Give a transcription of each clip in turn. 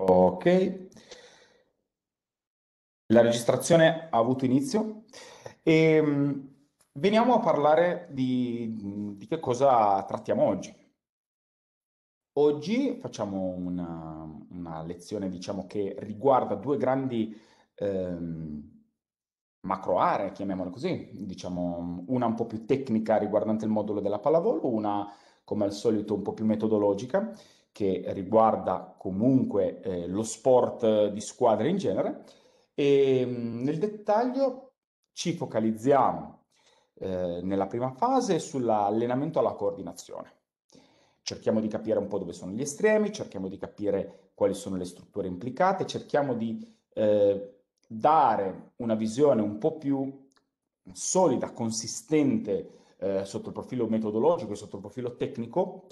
Ok. La registrazione ha avuto inizio. E, ehm, veniamo a parlare di, di, che cosa trattiamo oggi. Oggi facciamo una, una lezione diciamo, che riguarda due grandi ehm, macro aree, chiamiamole così, diciamo una un po' più tecnica riguardante il modulo della pallavolo, una come al solito un po' più metodologica che riguarda comunque eh, lo sport eh, di squadra in genere e mm, nel dettaglio ci focalizziamo eh, nella prima fase sull'allenamento alla coordinazione. Cerchiamo di capire un po' dove sono gli estremi, cerchiamo di capire quali sono le strutture implicate, cerchiamo di eh, dare una visione un po' più solida, consistente eh, sotto il profilo metodologico e sotto il profilo tecnico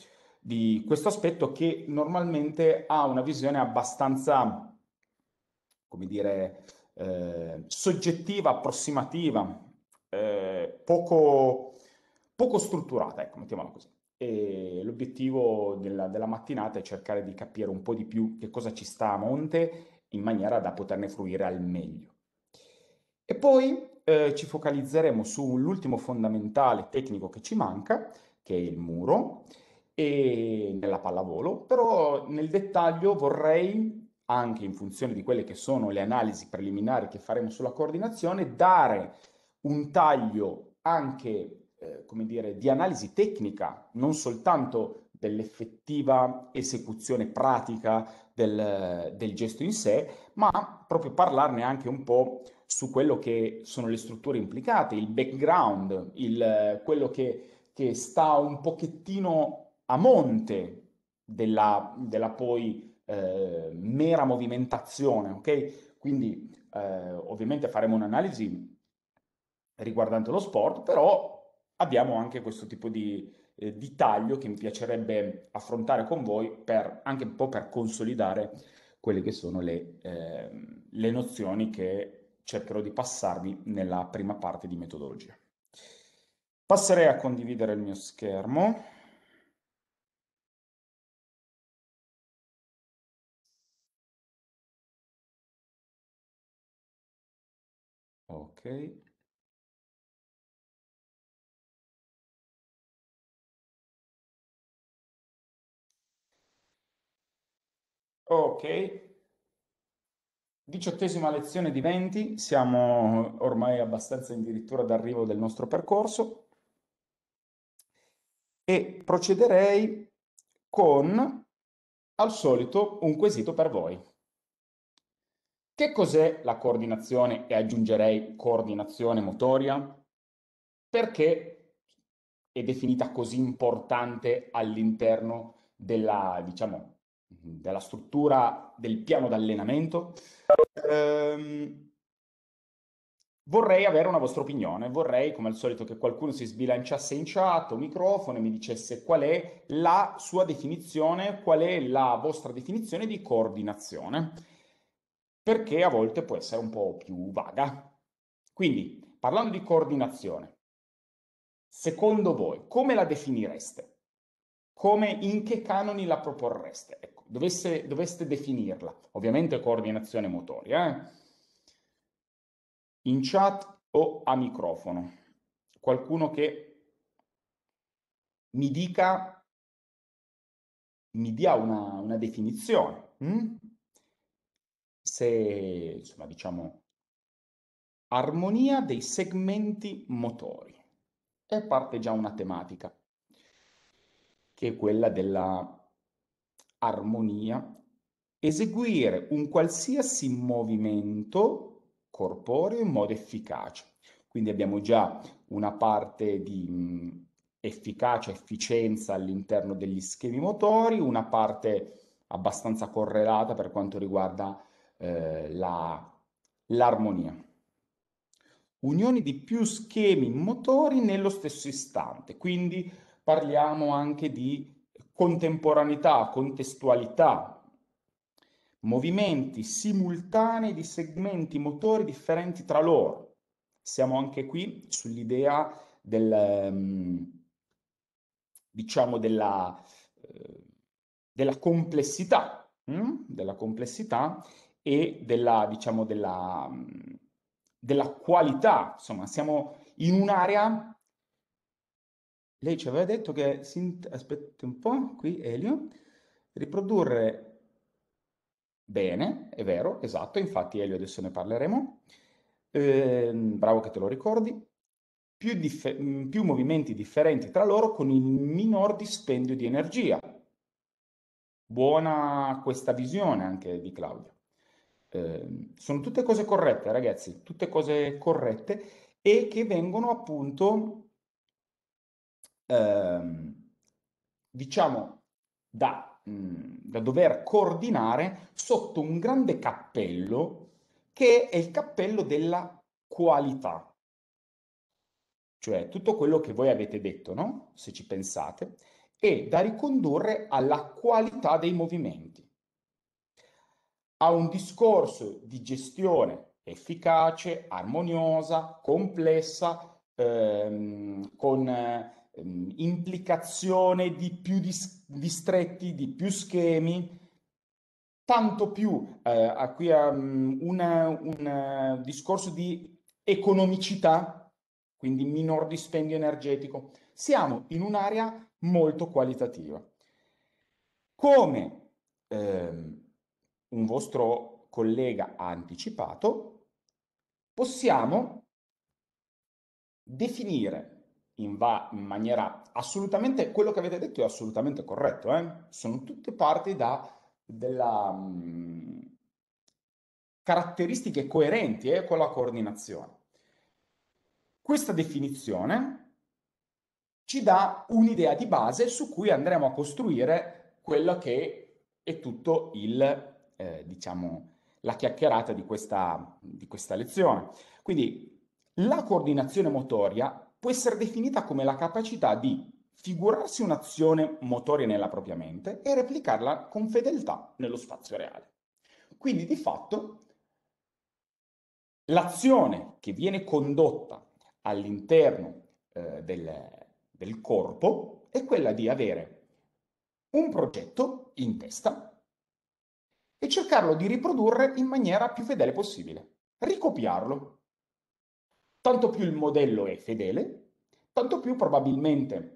di questo aspetto che normalmente ha una visione abbastanza, come dire, eh, soggettiva, approssimativa, eh, poco, poco, strutturata, ecco, mettiamola così. E l'obiettivo della, della mattinata è cercare di capire un po' di più che cosa ci sta a monte in maniera da poterne fruire al meglio. E poi eh, ci focalizzeremo sull'ultimo fondamentale tecnico che ci manca, che è il muro, e nella pallavolo, però nel dettaglio vorrei, anche in funzione di quelle che sono le analisi preliminari che faremo sulla coordinazione, dare un taglio anche, eh, come dire, di analisi tecnica, non soltanto dell'effettiva esecuzione pratica del, del gesto in sé, ma proprio parlarne anche un po' su quello che sono le strutture implicate, il background, il, quello che, che sta un pochettino a monte della, della poi eh, mera movimentazione, ok? Quindi eh, ovviamente faremo un'analisi riguardante lo sport, però abbiamo anche questo tipo di, eh, di taglio che mi piacerebbe affrontare con voi per, anche un po' per consolidare quelle che sono le, ehm, le nozioni che cercherò di passarvi nella prima parte di metodologia. Passerei a condividere il mio schermo. ok diciottesima lezione di 20 siamo ormai abbastanza addirittura d'arrivo del nostro percorso e procederei con al solito un quesito per voi che cos'è la coordinazione e aggiungerei coordinazione motoria? Perché è definita così importante all'interno della, diciamo, della struttura del piano d'allenamento? Ehm, vorrei avere una vostra opinione, vorrei come al solito che qualcuno si sbilanciasse in chat o microfono e mi dicesse qual è la sua definizione, qual è la vostra definizione di coordinazione perché a volte può essere un po' più vaga. Quindi, parlando di coordinazione, secondo voi come la definireste? Come, in che canoni la proporreste? Ecco, dovesse, doveste definirla, ovviamente coordinazione motoria, eh? in chat o a microfono. Qualcuno che mi dica, mi dia una, una definizione. Hm? se insomma diciamo armonia dei segmenti motori e parte già una tematica che è quella della armonia eseguire un qualsiasi movimento corporeo in modo efficace quindi abbiamo già una parte di mhmm, efficacia, efficienza all'interno degli schemi motori, una parte abbastanza correlata per quanto riguarda eh, la, l'armonia. Unioni di più schemi motori nello stesso istante, quindi parliamo anche di contemporaneità, contestualità, movimenti simultanei di segmenti motori differenti tra loro. Siamo anche qui sull'idea del, mm, diciamo, della, eh, della complessità, mm? della complessità e della, diciamo, della, della qualità. Insomma, siamo in un'area... Lei ci aveva detto che... Aspetta un po', qui Elio. Riprodurre Bene, è vero, esatto, infatti Elio adesso ne parleremo. Eh, bravo che te lo ricordi. Più, dif mm, più, movimenti differenti tra loro con il minor dispendio di energia. Buona questa visione anche di Claudio. Ehm, sono tutte cose corrette, ragazzi, tutte cose corrette e che vengono appunto, ehm, diciamo, da, mh, mhmm, da dover coordinare sotto un grande cappello che è il cappello della qualità. Cioè tutto quello che voi avete detto, no? Se ci pensate, è da ricondurre alla qualità dei movimenti a un discorso di gestione efficace, armoniosa, complessa, ehm, con ehm, implicazione di più dis- distretti, di più schemi, tanto più eh, a qui um, un eh, discorso di economicità, quindi minor dispendio energetico. Siamo in un'area molto qualitativa. Come ehm, un vostro collega ha anticipato, possiamo definire in, va- in maniera assolutamente, quello che avete detto è assolutamente corretto, eh? sono tutte parti da, della, mh, mm, caratteristiche coerenti eh, con la coordinazione. Questa definizione ci dà un'idea di base su cui andremo a costruire quello che è tutto il eh, diciamo, la chiacchierata di questa, di questa lezione. Quindi la coordinazione motoria può essere definita come la capacità di figurarsi un'azione motoria nella propria mente e replicarla con fedeltà nello spazio reale. Quindi di fatto l'azione che viene condotta all'interno eh, del, del corpo è quella di avere un progetto in testa e cercarlo di riprodurre in maniera più fedele possibile. Ricopiarlo. Tanto più il modello è fedele, tanto più probabilmente,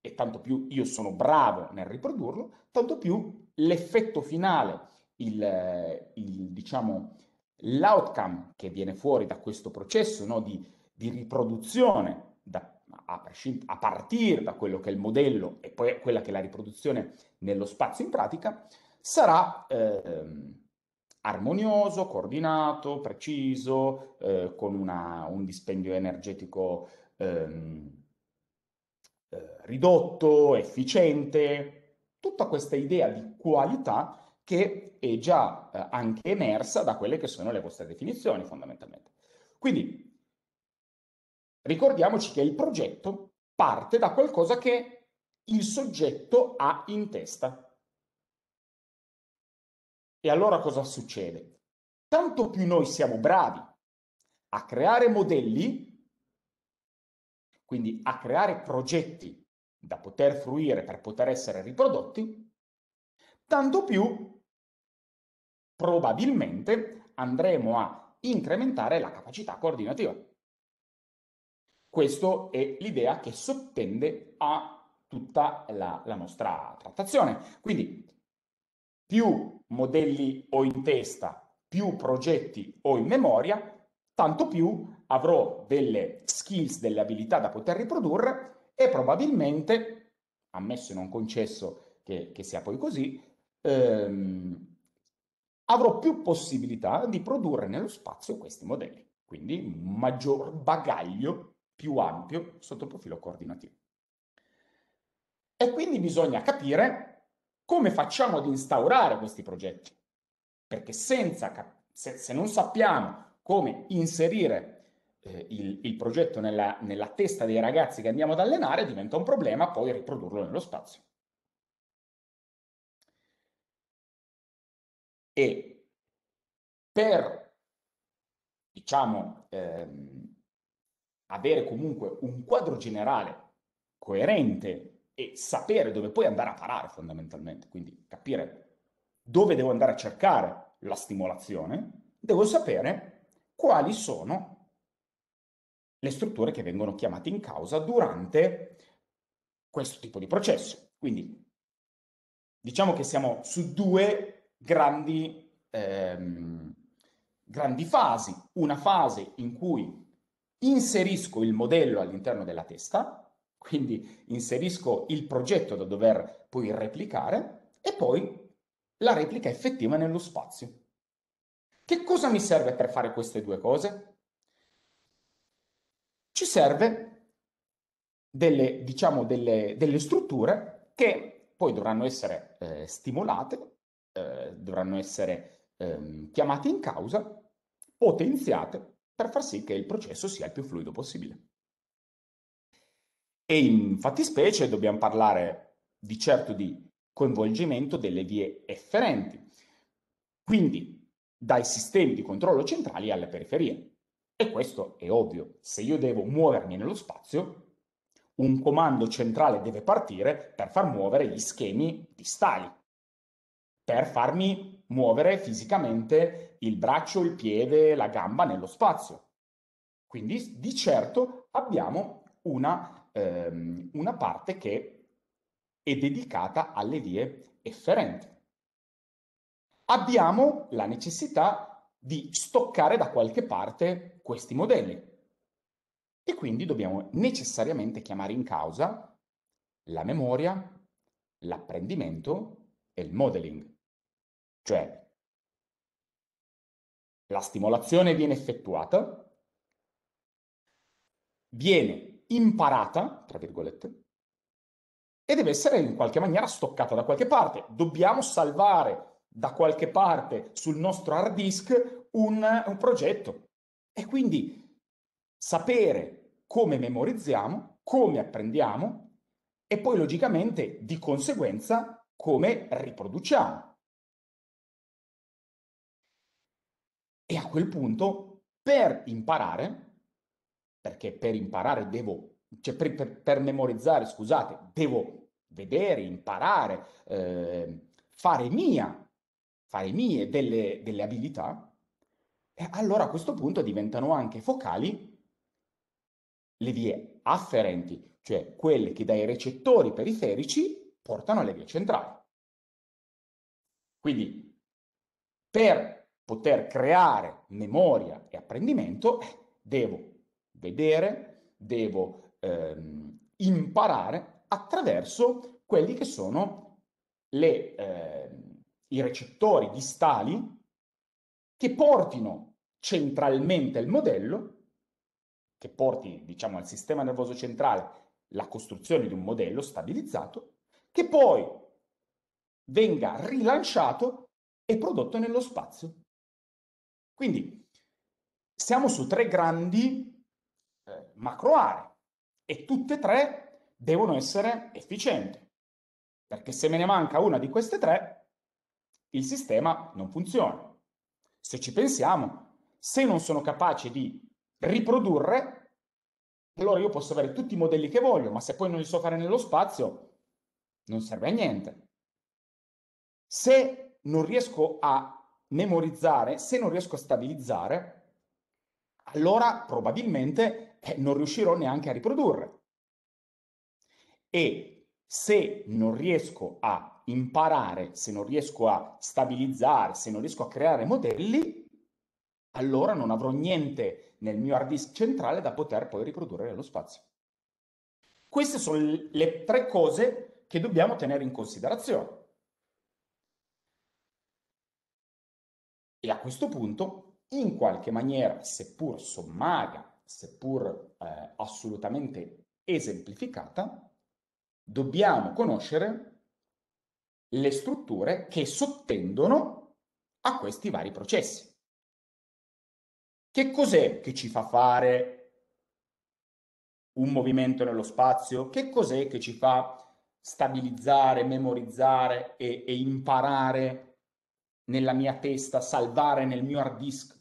e tanto più io sono bravo nel riprodurlo, tanto più l'effetto finale, il, il diciamo, l'outcome che viene fuori da questo processo no, di, di, riproduzione, da, a, a partire da quello che è il modello e poi quella che è la riproduzione nello spazio in pratica, sarà eh, armonioso, coordinato, preciso, eh, con una, un dispendio energetico ehm, eh, ridotto, efficiente, tutta questa idea di qualità che è già eh, anche emersa da quelle che sono le vostre definizioni fondamentalmente. Quindi ricordiamoci che il progetto parte da qualcosa che il soggetto ha in testa. E allora cosa succede? Tanto più noi siamo bravi a creare modelli, quindi a creare progetti da poter fruire per poter essere riprodotti, tanto più probabilmente andremo a incrementare la capacità coordinativa. Questa è l'idea che sottende a tutta la, la nostra trattazione. Quindi più modelli ho in testa, più progetti ho in memoria, tanto più avrò delle skills, delle abilità da poter riprodurre e probabilmente, ammesso e non concesso che, che sia poi così, ehm, avrò più possibilità di produrre nello spazio questi modelli, quindi un maggior bagaglio più ampio sotto il profilo coordinativo. E quindi bisogna capire come facciamo ad instaurare questi progetti? Perché senza, se, se non sappiamo come inserire eh, il, il, progetto nella, nella testa dei ragazzi che andiamo ad allenare, diventa un problema poi riprodurlo nello spazio. E per, diciamo, ehm, avere comunque un quadro generale coerente e sapere dove puoi andare a parare fondamentalmente, quindi capire dove devo andare a cercare la stimolazione, devo sapere quali sono le strutture che vengono chiamate in causa durante questo tipo di processo. Quindi diciamo che siamo su due grandi, ehm, grandi fasi. Una fase in cui inserisco il modello all'interno della testa quindi inserisco il progetto da dover poi replicare e poi la replica effettiva nello spazio. Che cosa mi serve per fare queste due cose? Ci serve delle, diciamo, delle, delle strutture che poi dovranno essere eh, stimolate, eh, dovranno essere eh, chiamate in causa, potenziate per far sì che il processo sia il più fluido possibile. E in fattispecie dobbiamo parlare di certo di coinvolgimento delle vie efferenti, quindi dai sistemi di controllo centrali alle periferie. E questo è ovvio, se io devo muovermi nello spazio, un comando centrale deve partire per far muovere gli schemi distali, per farmi muovere fisicamente il braccio, il piede, la gamba nello spazio. Quindi di certo abbiamo una ehm, una parte che è dedicata alle vie efferenti. Abbiamo la necessità di stoccare da qualche parte questi modelli e quindi dobbiamo necessariamente chiamare in causa la memoria, l'apprendimento e il modeling. Cioè, la stimolazione viene effettuata, viene imparata, tra virgolette, e deve essere in qualche maniera stoccata da qualche parte. Dobbiamo salvare da qualche parte sul nostro hard disk un, un progetto. E quindi sapere come memorizziamo, come apprendiamo e poi logicamente di conseguenza come riproduciamo. E a quel punto, per imparare, perché per imparare devo, cioè per, per, per memorizzare, scusate, devo vedere, imparare, eh, fare mia, fare mie delle, delle abilità, allora a questo punto diventano anche focali le vie afferenti, cioè quelle che dai recettori periferici portano alle vie centrali. Quindi per poter creare memoria e apprendimento eh, devo vedere, devo ehm, imparare attraverso quelli che sono le, ehm, i recettori distali che portino centralmente il modello, che porti diciamo al sistema nervoso centrale la costruzione di un modello stabilizzato, che poi venga rilanciato e prodotto nello spazio. Quindi siamo su tre grandi eh, macro aree e tutte e tre devono essere efficienti perché se me ne manca una di queste tre il sistema non funziona. Se ci pensiamo, se non sono capace di riprodurre, allora io posso avere tutti i modelli che voglio, ma se poi non li so fare nello spazio, non serve a niente. Se non riesco a memorizzare, se non riesco a stabilizzare, allora probabilmente eh, non riuscirò neanche a riprodurre. E se non riesco a imparare, se non riesco a stabilizzare, se non riesco a creare modelli, allora non avrò niente nel mio hard disk centrale da poter poi riprodurre nello spazio. Queste sono le tre cose che dobbiamo tenere in considerazione. E a questo punto, in qualche maniera, seppur sommaga seppur eh, assolutamente esemplificata, dobbiamo conoscere le strutture che sottendono a questi vari processi. Che cos'è che ci fa fare un movimento nello spazio? Che cos'è che ci fa stabilizzare, memorizzare e, e, imparare nella mia testa, salvare nel mio hard disk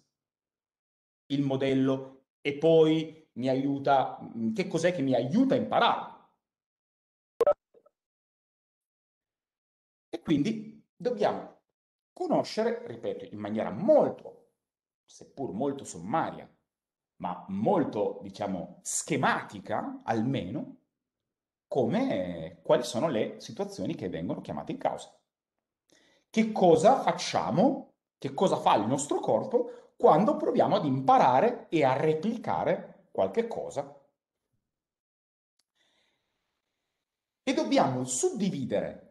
il modello e poi mi aiuta, mm, che cos'è che mi aiuta a imparare? E quindi dobbiamo conoscere, ripeto, in maniera molto, seppur molto sommaria, ma molto, diciamo, schematica almeno, come quali sono le situazioni che vengono chiamate in causa. Che cosa facciamo, che cosa fa il nostro corpo quando proviamo ad imparare e a replicare qualche cosa. E dobbiamo suddividere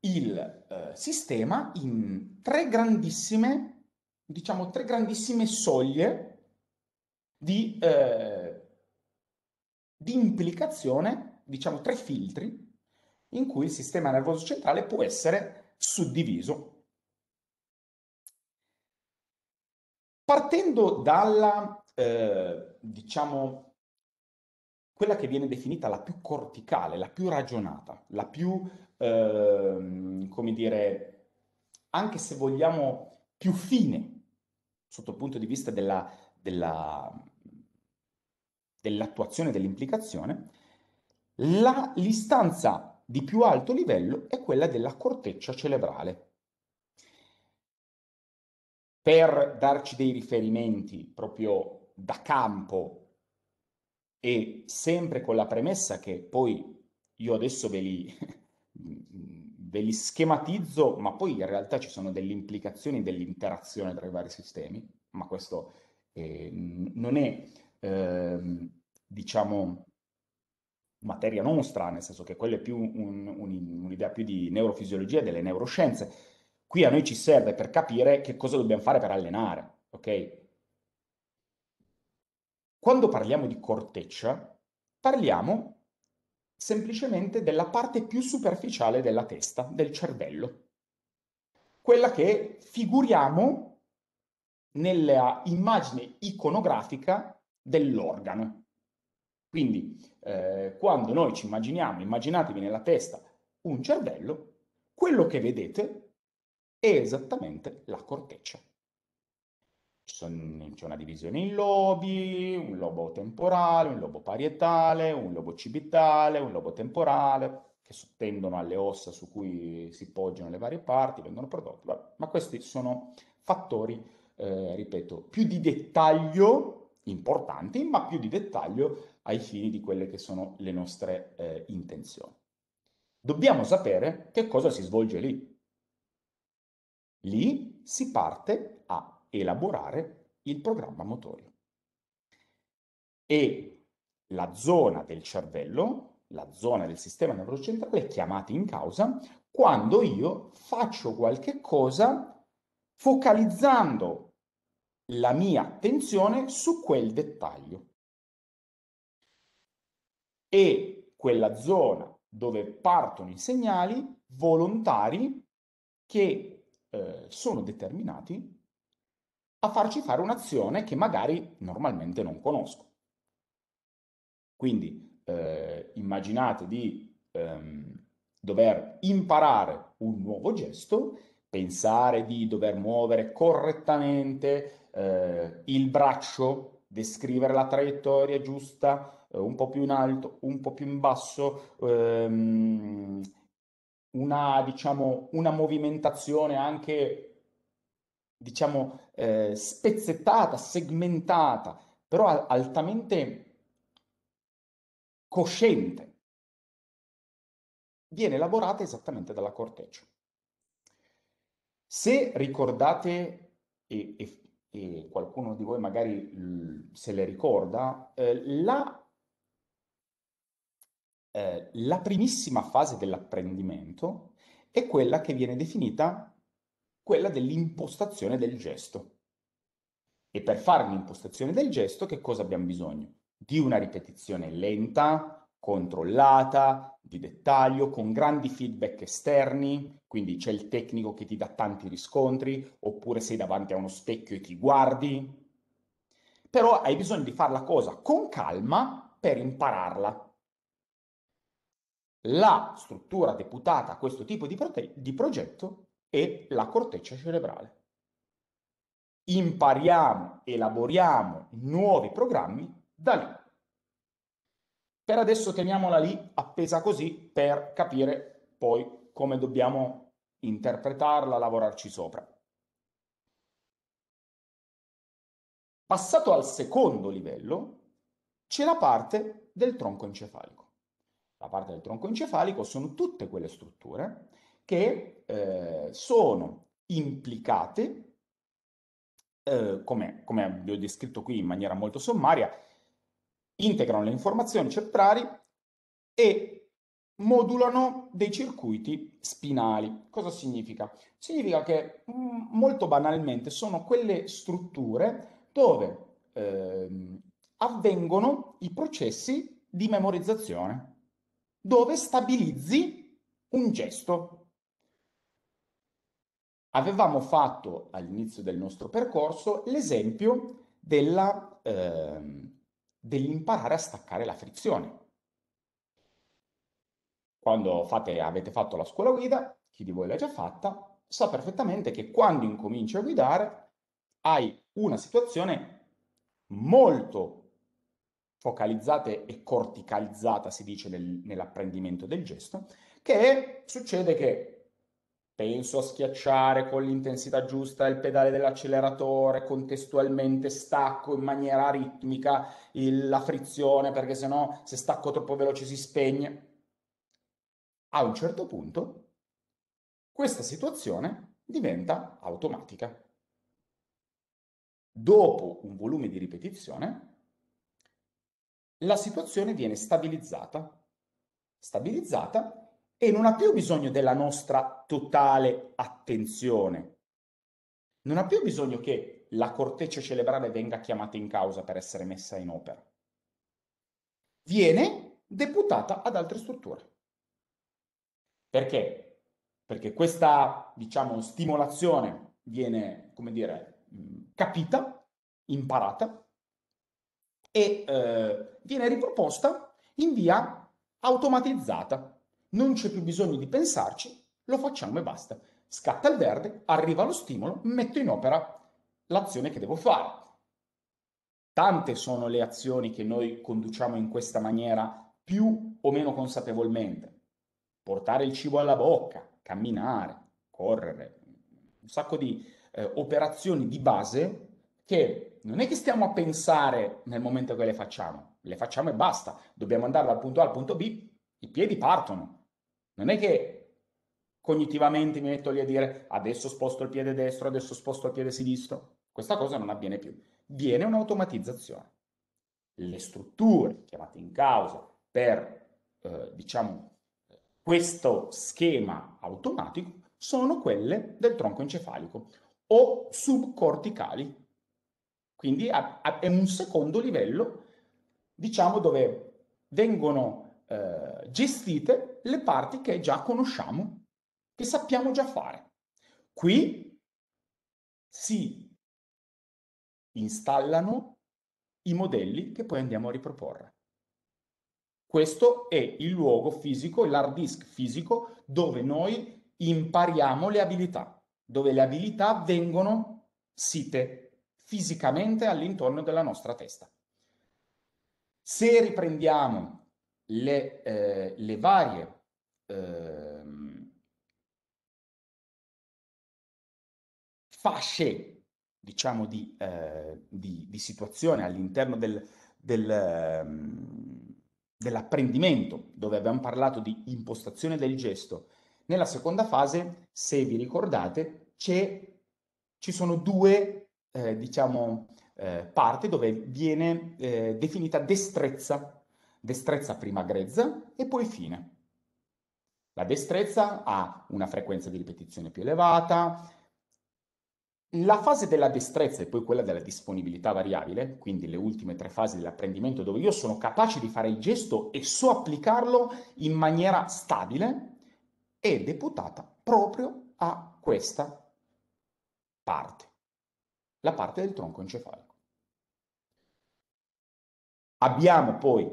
il eh, sistema in tre grandissime, diciamo, tre grandissime soglie di, eh, di implicazione, diciamo tre filtri in cui il sistema nervoso centrale può essere suddiviso partendo dalla, eh, diciamo, quella che viene definita la più corticale, la più ragionata, la più, eh, come dire, anche se vogliamo, più fine sotto il punto di vista della, della, dell'attuazione dell'implicazione, la, l'istanza di più alto livello è quella della corteccia cerebrale, per darci dei riferimenti proprio da campo e sempre con la premessa che poi io adesso ve li, ve li schematizzo, ma poi in realtà ci sono delle implicazioni dell'interazione tra i vari sistemi, ma questo eh, non è, eh, diciamo, materia nostra, nel senso che quella è più un, un, un'idea più di neurofisiologia e delle neuroscienze, Qui a noi ci serve per capire che cosa dobbiamo fare per allenare, ok? Quando parliamo di corteccia, parliamo semplicemente della parte più superficiale della testa, del cervello, quella che figuriamo nella immagine iconografica dell'organo. Quindi eh, quando noi ci immaginiamo, immaginatevi nella testa un cervello, quello che vedete è esattamente la corteccia. c'è una divisione in lobi, un lobo temporale, un lobo parietale, un lobo cibitale, un lobo temporale, che sottendono alle ossa su cui si poggiano le varie parti, vengono prodotti, ma questi sono fattori, eh, ripeto, più di dettaglio, importanti, ma più di dettaglio ai fini di quelle che sono le nostre eh, intenzioni. Dobbiamo sapere che cosa si svolge lì, Lì si parte a elaborare il programma motorio. E la zona del cervello, la zona del sistema neurocentrale è chiamata in causa quando io faccio qualche cosa focalizzando la mia attenzione su quel dettaglio. E quella zona dove partono i segnali volontari che eh, sono determinati a farci fare un'azione che magari normalmente non conosco. Quindi eh, immaginate di ehm, dover imparare un nuovo gesto, pensare di dover muovere correttamente eh, il braccio, descrivere la traiettoria giusta, eh, un po' più in alto, un po' più in basso, ehm, una, diciamo, una movimentazione anche diciamo, eh, spezzettata, segmentata, però altamente cosciente, viene elaborata esattamente dalla corteccia. Se ricordate, e, e, e qualcuno di voi magari se le ricorda, eh, la eh, la primissima fase dell'apprendimento è quella che viene definita quella dell'impostazione del gesto. E per fare un'impostazione del gesto che cosa abbiamo bisogno? Di una ripetizione lenta, controllata, di dettaglio, con grandi feedback esterni, quindi c'è il tecnico che ti dà tanti riscontri, oppure sei davanti a uno specchio e ti guardi. Però hai bisogno di fare la cosa con calma per impararla la struttura deputata a questo tipo di, di progetto è la corteccia cerebrale. Impariamo, elaboriamo nuovi programmi da lì. Per adesso teniamola lì appesa così per capire poi come dobbiamo interpretarla, lavorarci sopra. Passato al secondo livello, c'è la parte del tronco encefalico la parte del tronco encefalico, sono tutte quelle strutture che eh, sono implicate, eh, come, come vi ho descritto qui in maniera molto sommaria, integrano le informazioni centrali e modulano dei circuiti spinali. Cosa significa? Significa che mm, molto banalmente sono quelle strutture dove eh, avvengono i processi di memorizzazione dove stabilizzi un gesto. Avevamo fatto all'inizio del nostro percorso l'esempio della, eh, dell'imparare a staccare la frizione. Quando fate, avete fatto la scuola guida, chi di voi l'ha già fatta, sa perfettamente che quando incominci a guidare hai una situazione molto focalizzate e corticalizzata, si dice nel, nell'apprendimento del gesto, che succede che penso a schiacciare con l'intensità giusta il pedale dell'acceleratore, contestualmente stacco in maniera ritmica il, la frizione, perché se no se stacco troppo veloce si spegne. A un certo punto questa situazione diventa automatica. Dopo un volume di ripetizione, la situazione viene stabilizzata, stabilizzata e non ha più bisogno della nostra totale attenzione. Non ha più bisogno che la corteccia cerebrale venga chiamata in causa per essere messa in opera. Viene deputata ad altre strutture. Perché? Perché questa, diciamo, stimolazione viene, come dire, mm, capita, imparata e eh, viene riproposta in via automatizzata. Non c'è più bisogno di pensarci, lo facciamo e basta. Scatta il verde, arriva lo stimolo, metto in opera l'azione che devo fare. Tante sono le azioni che noi conduciamo in questa maniera più o meno consapevolmente. Portare il cibo alla bocca, camminare, correre, un sacco di eh, operazioni di base che non è che stiamo a pensare nel momento che le facciamo, le facciamo e basta, dobbiamo andare dal punto A al punto B, i piedi partono, non è che cognitivamente mi metto lì a dire adesso sposto il piede destro, adesso sposto il piede sinistro, questa cosa non avviene più, viene un'automatizzazione. Le strutture chiamate in causa per, eh, diciamo, questo schema automatico sono quelle del tronco encefalico o subcorticali, quindi è un secondo livello, diciamo, dove vengono eh, gestite le parti che già conosciamo, che sappiamo già fare. Qui si installano i modelli che poi andiamo a riproporre. Questo è il luogo fisico, l'hard disk fisico, dove noi impariamo le abilità, dove le abilità vengono site fisicamente all'intorno della nostra testa. Se riprendiamo le, eh, le varie eh, fasce, diciamo, di, eh, di, di situazione all'interno del, del, ehm, dell'apprendimento, dove abbiamo parlato di impostazione del gesto, nella seconda fase, se vi ricordate, ci sono due eh, diciamo, eh, parte dove viene eh, definita destrezza, destrezza prima grezza e poi fine. La destrezza ha una frequenza di ripetizione più elevata. La fase della destrezza e poi quella della disponibilità variabile, quindi le ultime tre fasi dell'apprendimento dove io sono capace di fare il gesto e so applicarlo in maniera stabile, è deputata proprio a questa parte la parte del tronco encefalico. Abbiamo poi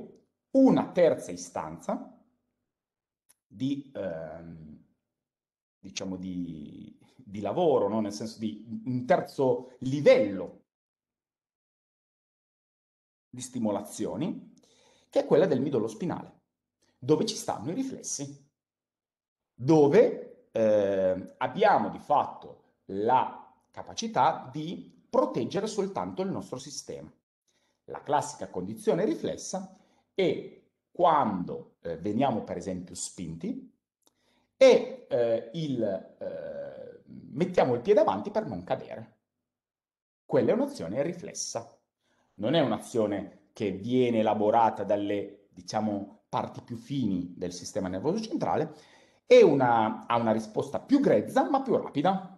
una terza istanza di, ehm, diciamo di, di lavoro, no? nel senso di un terzo livello di stimolazioni, che è quella del midollo spinale, dove ci stanno i riflessi, dove eh, abbiamo di fatto la capacità di proteggere soltanto il nostro sistema. La classica condizione riflessa è quando eh, veniamo per esempio spinti e eh, il, eh, mettiamo il piede avanti per non cadere. Quella è un'azione riflessa, non è un'azione che viene elaborata dalle diciamo, parti più fini del sistema nervoso centrale, è una, ha una risposta più grezza ma più rapida.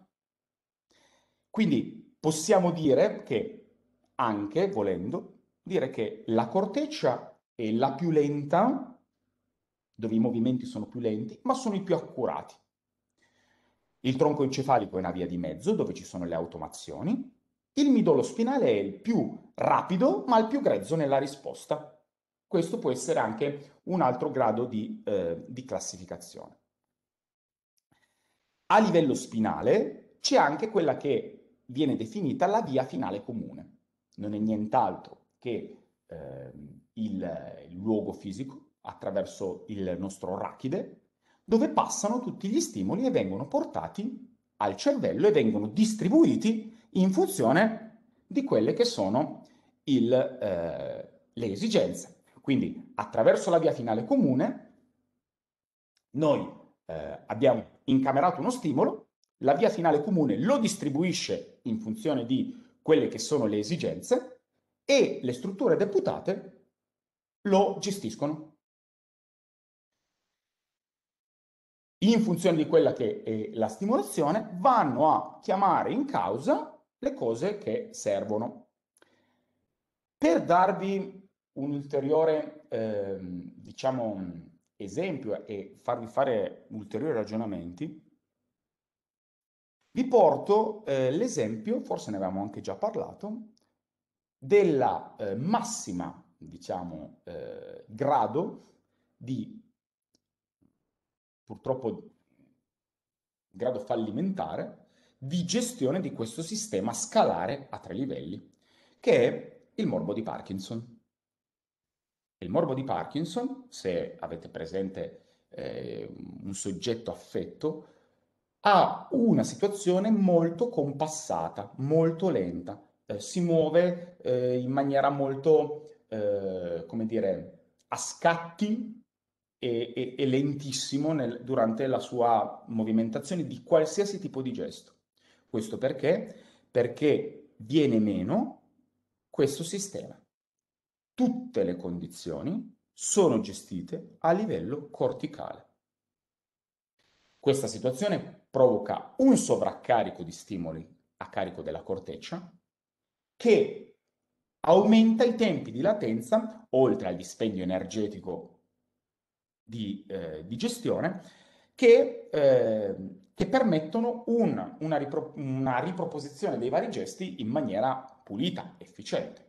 Quindi Possiamo dire che, anche volendo, dire che la corteccia è la più lenta, dove i movimenti sono più lenti, ma sono i più accurati. Il tronco encefalico è una via di mezzo, dove ci sono le automazioni. Il midollo spinale è il più rapido, ma il più grezzo nella risposta. Questo può essere anche un altro grado di, eh, di classificazione. A livello spinale c'è anche quella che viene definita la via finale comune. Non è nient'altro che eh, il, il luogo fisico attraverso il nostro rachide, dove passano tutti gli stimoli e vengono portati al cervello e vengono distribuiti in funzione di quelle che sono il, eh, le esigenze. Quindi attraverso la via finale comune noi eh, abbiamo incamerato uno stimolo, la via finale comune lo distribuisce in funzione di quelle che sono le esigenze e le strutture deputate lo gestiscono in funzione di quella che è la stimolazione, vanno a chiamare in causa le cose che servono. Per darvi un ulteriore, eh, diciamo, esempio e farvi fare ulteriori ragionamenti, vi porto eh, l'esempio, forse ne avevamo anche già parlato, della eh, massima, diciamo, eh, grado di, purtroppo, grado fallimentare, di gestione di questo sistema scalare a tre livelli, che è il morbo di Parkinson. Il morbo di Parkinson, se avete presente eh, un soggetto affetto, ha una situazione molto compassata, molto lenta, eh, si muove eh, in maniera molto, eh, come dire, a scatti e, e, e lentissimo nel, durante la sua movimentazione di qualsiasi tipo di gesto. Questo perché? Perché viene meno questo sistema. Tutte le condizioni sono gestite a livello corticale. Questa situazione provoca un sovraccarico di stimoli a carico della corteccia che aumenta i tempi di latenza, oltre al dispendio energetico di, eh, di gestione, che, eh, che permettono un, una, ripro- una riproposizione dei vari gesti in maniera pulita, efficiente.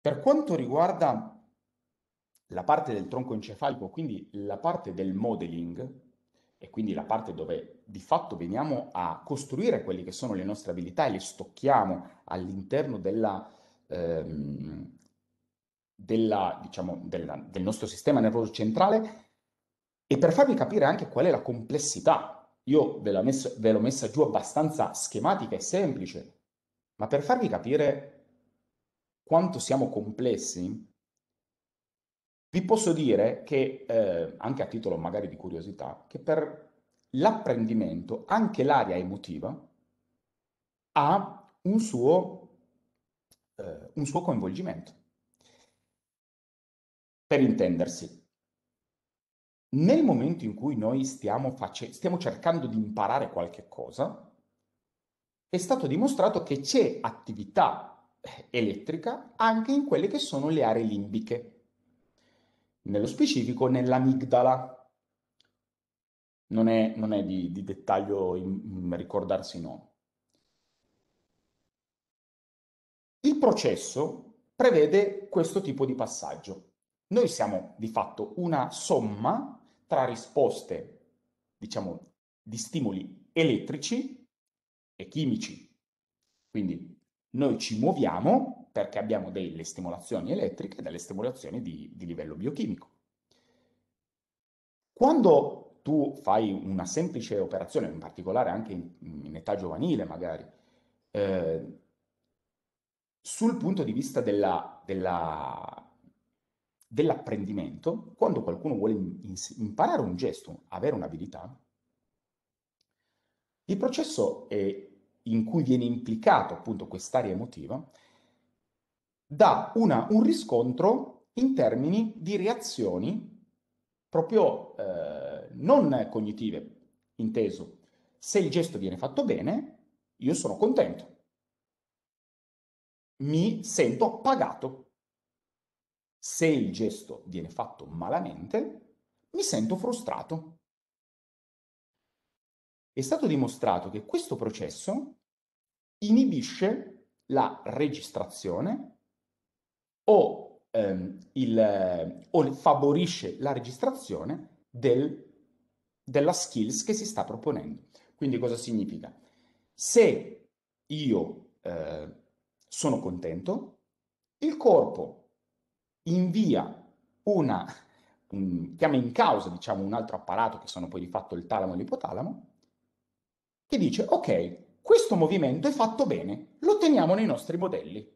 Per quanto riguarda la parte del tronco encefalico, quindi la parte del modeling, e quindi la parte dove di fatto veniamo a costruire quelle che sono le nostre abilità e le stocchiamo all'interno della, ehm, della, diciamo, della, del nostro sistema nervoso centrale, e per farvi capire anche qual è la complessità. Io ve, messo, ve l'ho messa giù abbastanza schematica e semplice, ma per farvi capire quanto siamo complessi, vi posso dire che, eh, anche a titolo magari di curiosità, che per l'apprendimento anche l'area emotiva ha un suo, eh, un suo coinvolgimento. Per intendersi, nel momento in cui noi stiamo, face- stiamo cercando di imparare qualche cosa, è stato dimostrato che c'è attività eh, elettrica anche in quelle che sono le aree limbiche nello specifico nell'amigdala. Non è, non è di, di, dettaglio in, in ricordarsi i nomi. Il processo prevede questo tipo di passaggio. Noi siamo di fatto una somma tra risposte, diciamo, di stimoli elettrici e chimici. Quindi noi ci muoviamo perché abbiamo delle stimolazioni elettriche e delle stimolazioni di, di livello biochimico. Quando tu fai una semplice operazione, in particolare anche in, in età giovanile magari, eh, sul punto di vista della, della, dell'apprendimento, quando qualcuno vuole in, imparare un gesto, avere un'abilità, il processo è, eh, in cui viene implicato appunto quest'area emotiva dà una, un riscontro in termini di reazioni proprio eh, non cognitive, inteso. Se il gesto viene fatto bene, io sono contento. Mi sento pagato. Se il gesto viene fatto malamente, mi sento frustrato. È stato dimostrato che questo processo inibisce la registrazione o, ehm, il, o favorisce la registrazione del, della skills che si sta proponendo. Quindi cosa significa? Se io eh, sono contento, il corpo invia una, um, chiama in causa diciamo, un altro apparato che sono poi di fatto il talamo e l'ipotalamo, che dice ok, questo movimento è fatto bene, lo teniamo nei nostri modelli.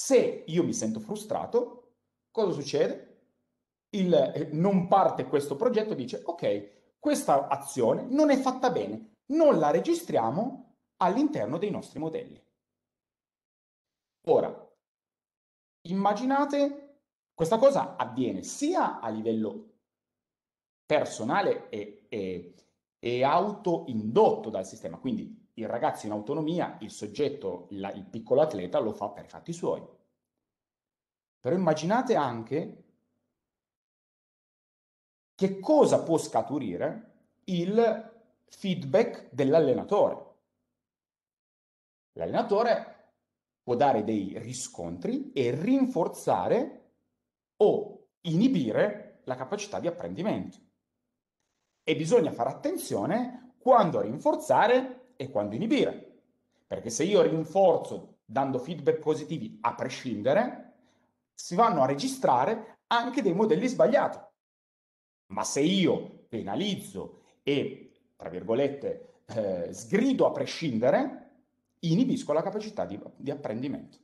Se io mi sento frustrato, cosa succede? Il, eh, non parte questo progetto e dice, ok, questa azione non è fatta bene, non la registriamo all'interno dei nostri modelli. Ora, immaginate, questa cosa avviene sia a livello personale e, e, e autoindotto dal sistema, quindi il ragazzo in autonomia, il soggetto, la, il piccolo atleta lo fa per i fatti suoi. Però immaginate anche che cosa può scaturire il feedback dell'allenatore. L'allenatore può dare dei riscontri e rinforzare o inibire la capacità di apprendimento. E bisogna fare attenzione quando rinforzare e quando inibire. Perché se io rinforzo dando feedback positivi a prescindere, si vanno a registrare anche dei modelli sbagliati. Ma se io penalizzo e, tra virgolette, eh, sgrido a prescindere, inibisco la capacità di, di apprendimento.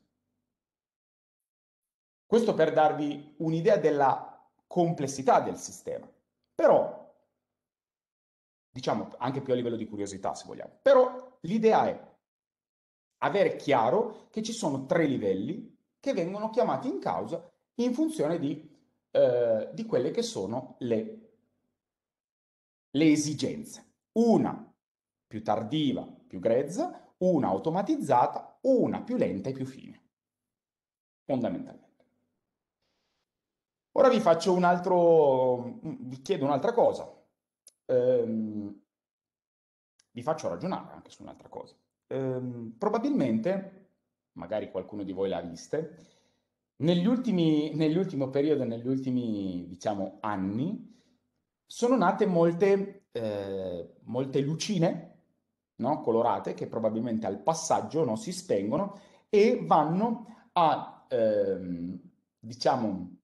Questo per darvi un'idea della complessità del sistema. Però diciamo anche più a livello di curiosità se vogliamo. Però l'idea è avere chiaro che ci sono tre livelli che vengono chiamati in causa in funzione di, eh, di quelle che sono le, le esigenze. Una più tardiva, più grezza, una automatizzata, una più lenta e più fine. Fondamentalmente. Ora vi faccio un altro, vi chiedo un'altra cosa ehm, vi faccio ragionare anche su un'altra cosa. Ehm, probabilmente, magari qualcuno di voi l'ha vista, nell'ultimo periodo, negli ultimi diciamo, anni, sono nate molte, eh, molte lucine no? colorate che probabilmente al passaggio no? si spengono e vanno a, ehm, diciamo,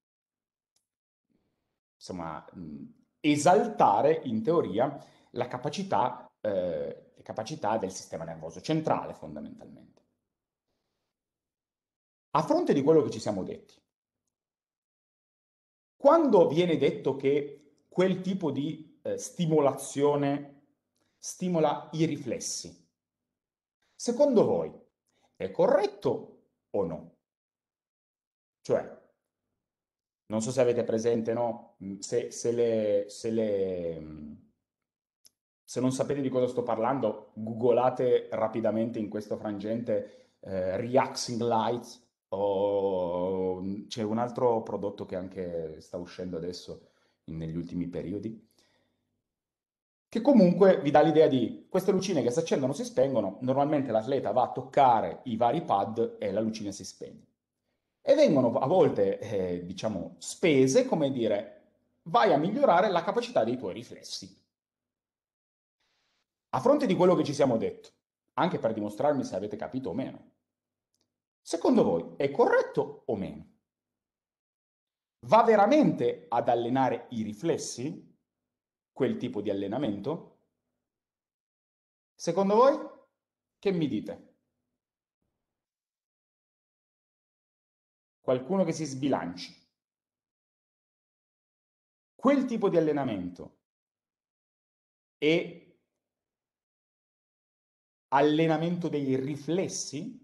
insomma, esaltare in teoria la capacità, eh, le capacità del sistema nervoso centrale fondamentalmente. A fronte di quello che ci siamo detti, quando viene detto che quel tipo di eh, stimolazione stimola i riflessi, secondo voi è corretto o no? Cioè, non so se avete presente, no? Mm, se, se, le, se, le, mm, se, non sapete di cosa sto parlando, googolate rapidamente in questo frangente eh, Reaxing Lights o c'è un altro prodotto che anche sta uscendo adesso negli ultimi periodi che comunque vi dà l'idea di queste lucine che si accendono si spengono, normalmente l'atleta va a toccare i vari pad e la lucina si spegne e vengono a volte, eh, diciamo, spese, come dire, vai a migliorare la capacità dei tuoi riflessi. A fronte di quello che ci siamo detto, anche per dimostrarmi se avete capito o meno, secondo voi è corretto o meno? Va veramente ad allenare i riflessi quel tipo di allenamento? Secondo voi? Che mi dite? qualcuno che si sbilanci. Quel tipo di allenamento e allenamento dei riflessi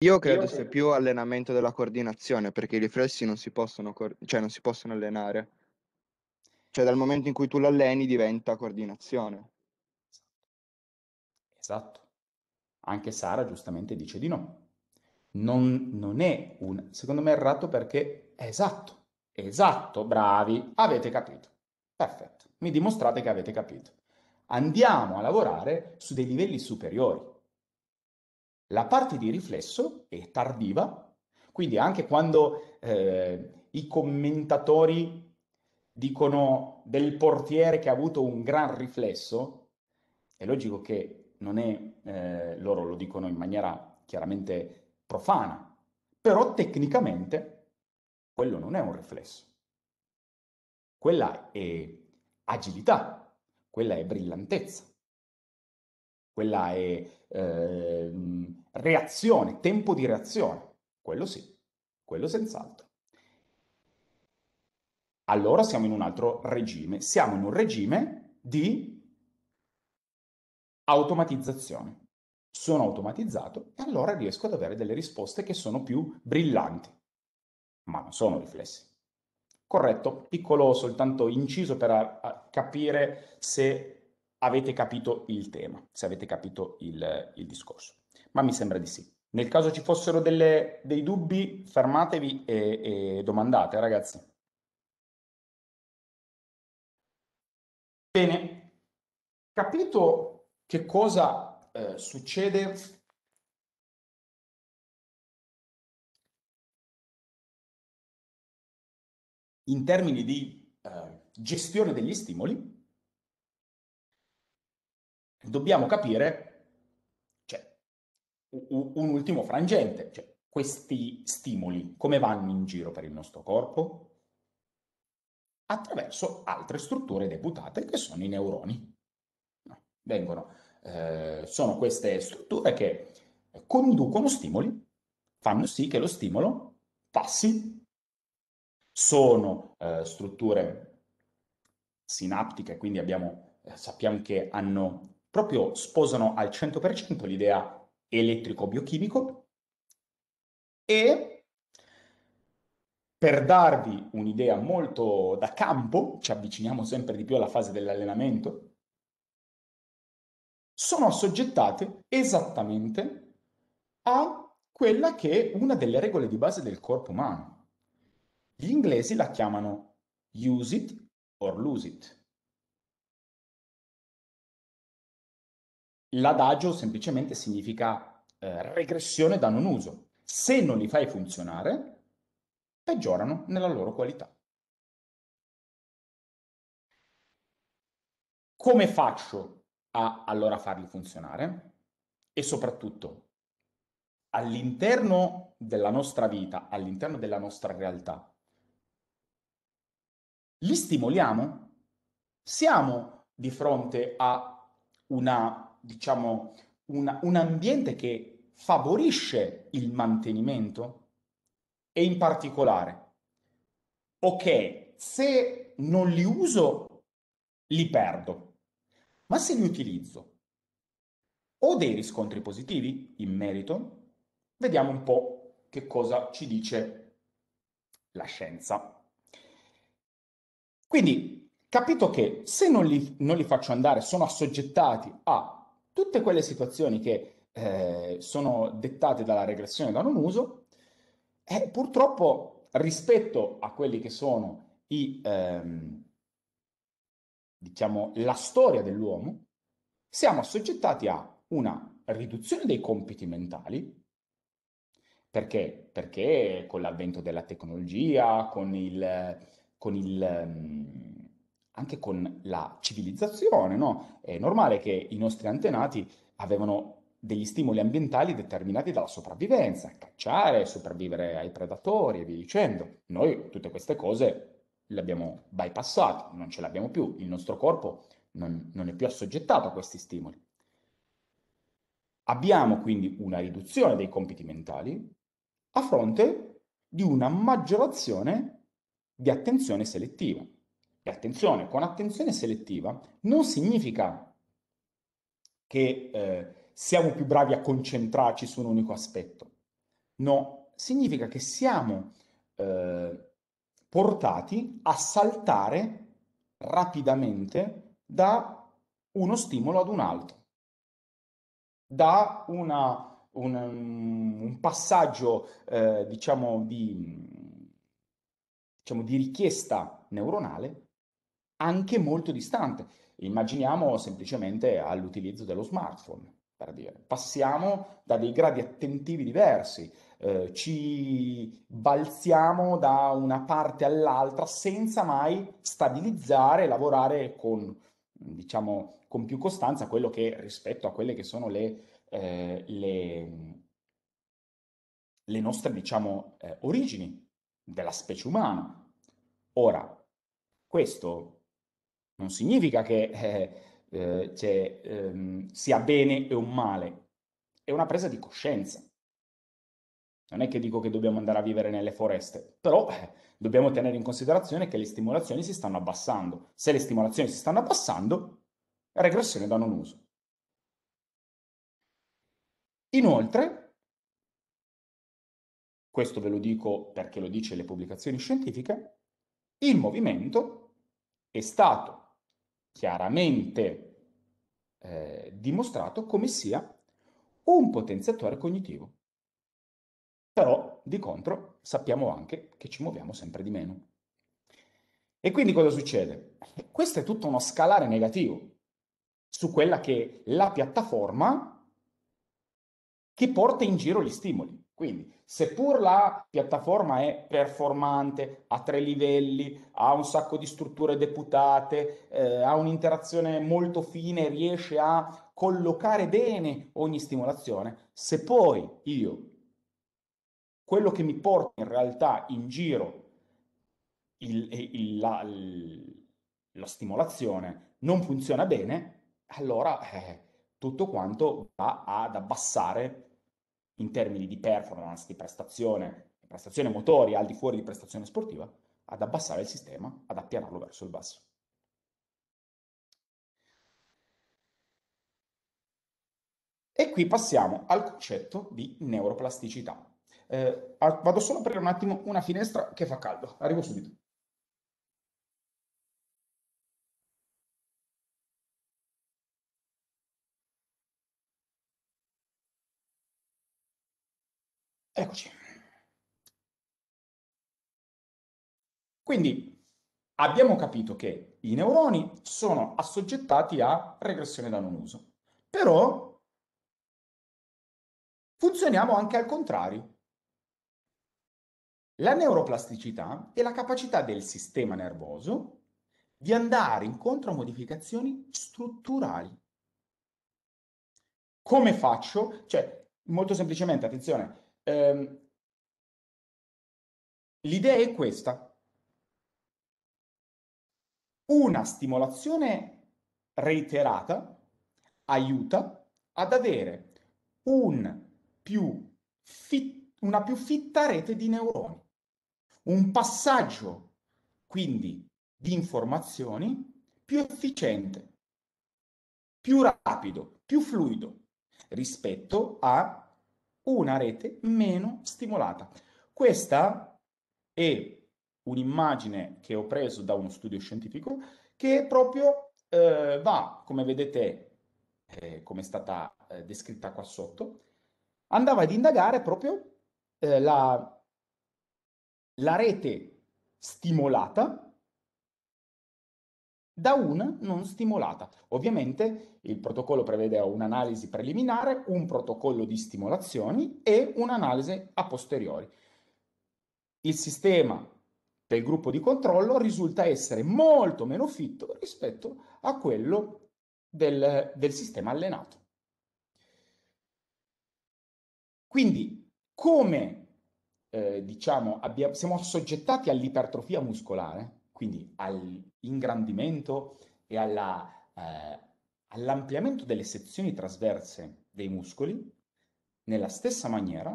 Io credo sia più allenamento della coordinazione, perché i riflessi non si possono, cor- cioè non si possono allenare. Cioè dal momento in cui tu l'alleni diventa coordinazione. Esatto. Anche Sara giustamente dice di no. Non, non è un... Secondo me è errato perché esatto. Esatto, bravi, avete capito. Perfetto, mi dimostrate che avete capito. Andiamo a lavorare su dei livelli superiori. La parte di riflesso è tardiva, quindi anche quando eh, i commentatori dicono del portiere che ha avuto un gran riflesso, è logico che non è, eh, loro lo dicono in maniera chiaramente profana, però tecnicamente quello non è un riflesso. Quella è agilità, quella è brillantezza, quella è eh, reazione, tempo di reazione, quello sì, quello senz'altro. Allora siamo in un altro regime, siamo in un regime di automatizzazione. Sono automatizzato e allora riesco ad avere delle risposte che sono più brillanti, ma non sono riflessi. Corretto, piccolo soltanto inciso per capire se avete capito il tema, se avete capito il, il discorso. Ma mi sembra di sì. Nel caso ci fossero delle, dei dubbi, fermatevi e, e domandate, ragazzi. Bene, capito che cosa eh, succede? In termini di eh, gestione degli stimoli, dobbiamo capire cioè, un, un ultimo frangente, cioè, questi stimoli come vanno in giro per il nostro corpo? Attraverso altre strutture deputate che sono i neuroni vengono, eh, sono queste strutture che eh, conducono stimoli, fanno sì che lo stimolo passi. Sono eh, strutture sinaptiche, quindi abbiamo, eh, sappiamo che hanno proprio sposano al 100% l'idea elettrico-biochimico e per darvi un'idea molto da campo, ci avviciniamo sempre di più alla fase dell'allenamento, sono assoggettate esattamente a quella che è una delle regole di base del corpo umano. Gli inglesi la chiamano use it or lose it. L'adagio semplicemente significa eh, regressione da non uso. Se non li fai funzionare, peggiorano nella loro qualità. Come faccio a allora farli funzionare e soprattutto all'interno della nostra vita, all'interno della nostra realtà, li stimoliamo? Siamo di fronte a una, diciamo, una, un ambiente che favorisce il mantenimento? E in particolare, ok, se non li uso, li perdo ma se li utilizzo, ho dei riscontri positivi in merito? Vediamo un po' che cosa ci dice la scienza. Quindi, capito che se non li, non li faccio andare, sono assoggettati a tutte quelle situazioni che eh, sono dettate dalla regressione da non uso, eh, purtroppo rispetto a quelli che sono i... Ehm, diciamo, la storia dell'uomo, siamo assoggettati a una riduzione dei compiti mentali, perché? Perché con l'avvento della tecnologia, con il, con il ehm, anche con la civilizzazione, no? È normale che i nostri antenati avevano degli stimoli ambientali determinati dalla sopravvivenza, cacciare, sopravvivere ai predatori e via dicendo. Noi tutte queste cose l'abbiamo bypassato, non ce l'abbiamo più, il nostro corpo non, non è più assoggettato a questi stimoli. Abbiamo quindi una riduzione dei compiti mentali a fronte di una maggiorazione di attenzione selettiva. E attenzione, con attenzione selettiva non significa che eh, siamo più bravi a concentrarci su un unico aspetto. No, significa che siamo eh, portati a saltare rapidamente da uno stimolo ad un altro, da una, un, mm, un, passaggio eh, diciamo, di, diciamo, di richiesta neuronale anche molto distante. Immaginiamo semplicemente all'utilizzo dello smartphone, per dire. Passiamo da dei gradi attentivi diversi, eh, ci balziamo da una parte all'altra senza mai stabilizzare e lavorare con, diciamo, con più costanza quello che rispetto a quelle che sono le, eh, le, le nostre, diciamo, eh, origini della specie umana. Ora, questo non significa che eh, cioè, ehm, sia bene e un male, è una presa di coscienza. Non è che dico che dobbiamo andare a vivere nelle foreste, però eh, dobbiamo tenere in considerazione che le stimolazioni si stanno abbassando. Se le stimolazioni si stanno abbassando, regressione da non uso. Inoltre, questo ve lo dico perché lo dice le pubblicazioni scientifiche, il movimento è stato chiaramente eh, dimostrato come sia un potenziatore cognitivo però di contro sappiamo anche che ci muoviamo sempre di meno. E quindi cosa succede? Questo è tutto uno scalare negativo su quella che è la piattaforma che porta in giro gli stimoli. Quindi, seppur la piattaforma è performante, ha tre livelli, ha un sacco di strutture deputate, eh, ha un'interazione molto fine, riesce a collocare bene ogni stimolazione, se poi io quello che mi porta in realtà in giro il, il, la, la, stimolazione non funziona bene, allora eh, tutto quanto va ad abbassare in termini di performance, di prestazione, prestazione motoria al di fuori di prestazione sportiva, ad abbassare il sistema, ad appianarlo verso il basso. E qui passiamo al concetto di neuroplasticità. Eh, vado solo a aprire un attimo una finestra che fa caldo, arrivo subito. Eccoci. Quindi abbiamo capito che i neuroni sono assoggettati a regressione da non uso. Però funzioniamo anche al contrario. La neuroplasticità è la capacità del sistema nervoso di andare incontro a modificazioni strutturali. Come faccio? Cioè, molto semplicemente, attenzione, ehm, l'idea è questa. Una stimolazione reiterata aiuta ad avere un più fit, una più fitta rete di neuroni un passaggio quindi di informazioni più efficiente, più rapido, più fluido rispetto a una rete meno stimolata. Questa è un'immagine che ho preso da uno studio scientifico che proprio eh, va, come vedete, eh, come è stata eh, descritta qua sotto, andava ad indagare proprio eh, la la rete stimolata da una non stimolata. Ovviamente il protocollo prevede un'analisi preliminare, un protocollo di stimolazioni e un'analisi a posteriori. Il sistema del gruppo di controllo risulta essere molto meno fitto rispetto a quello del, del sistema allenato. Quindi come eh, diciamo, abbiamo, siamo assoggettati all'ipertrofia muscolare, quindi all'ingrandimento e alla, eh, all'ampliamento delle sezioni trasverse dei muscoli, nella stessa maniera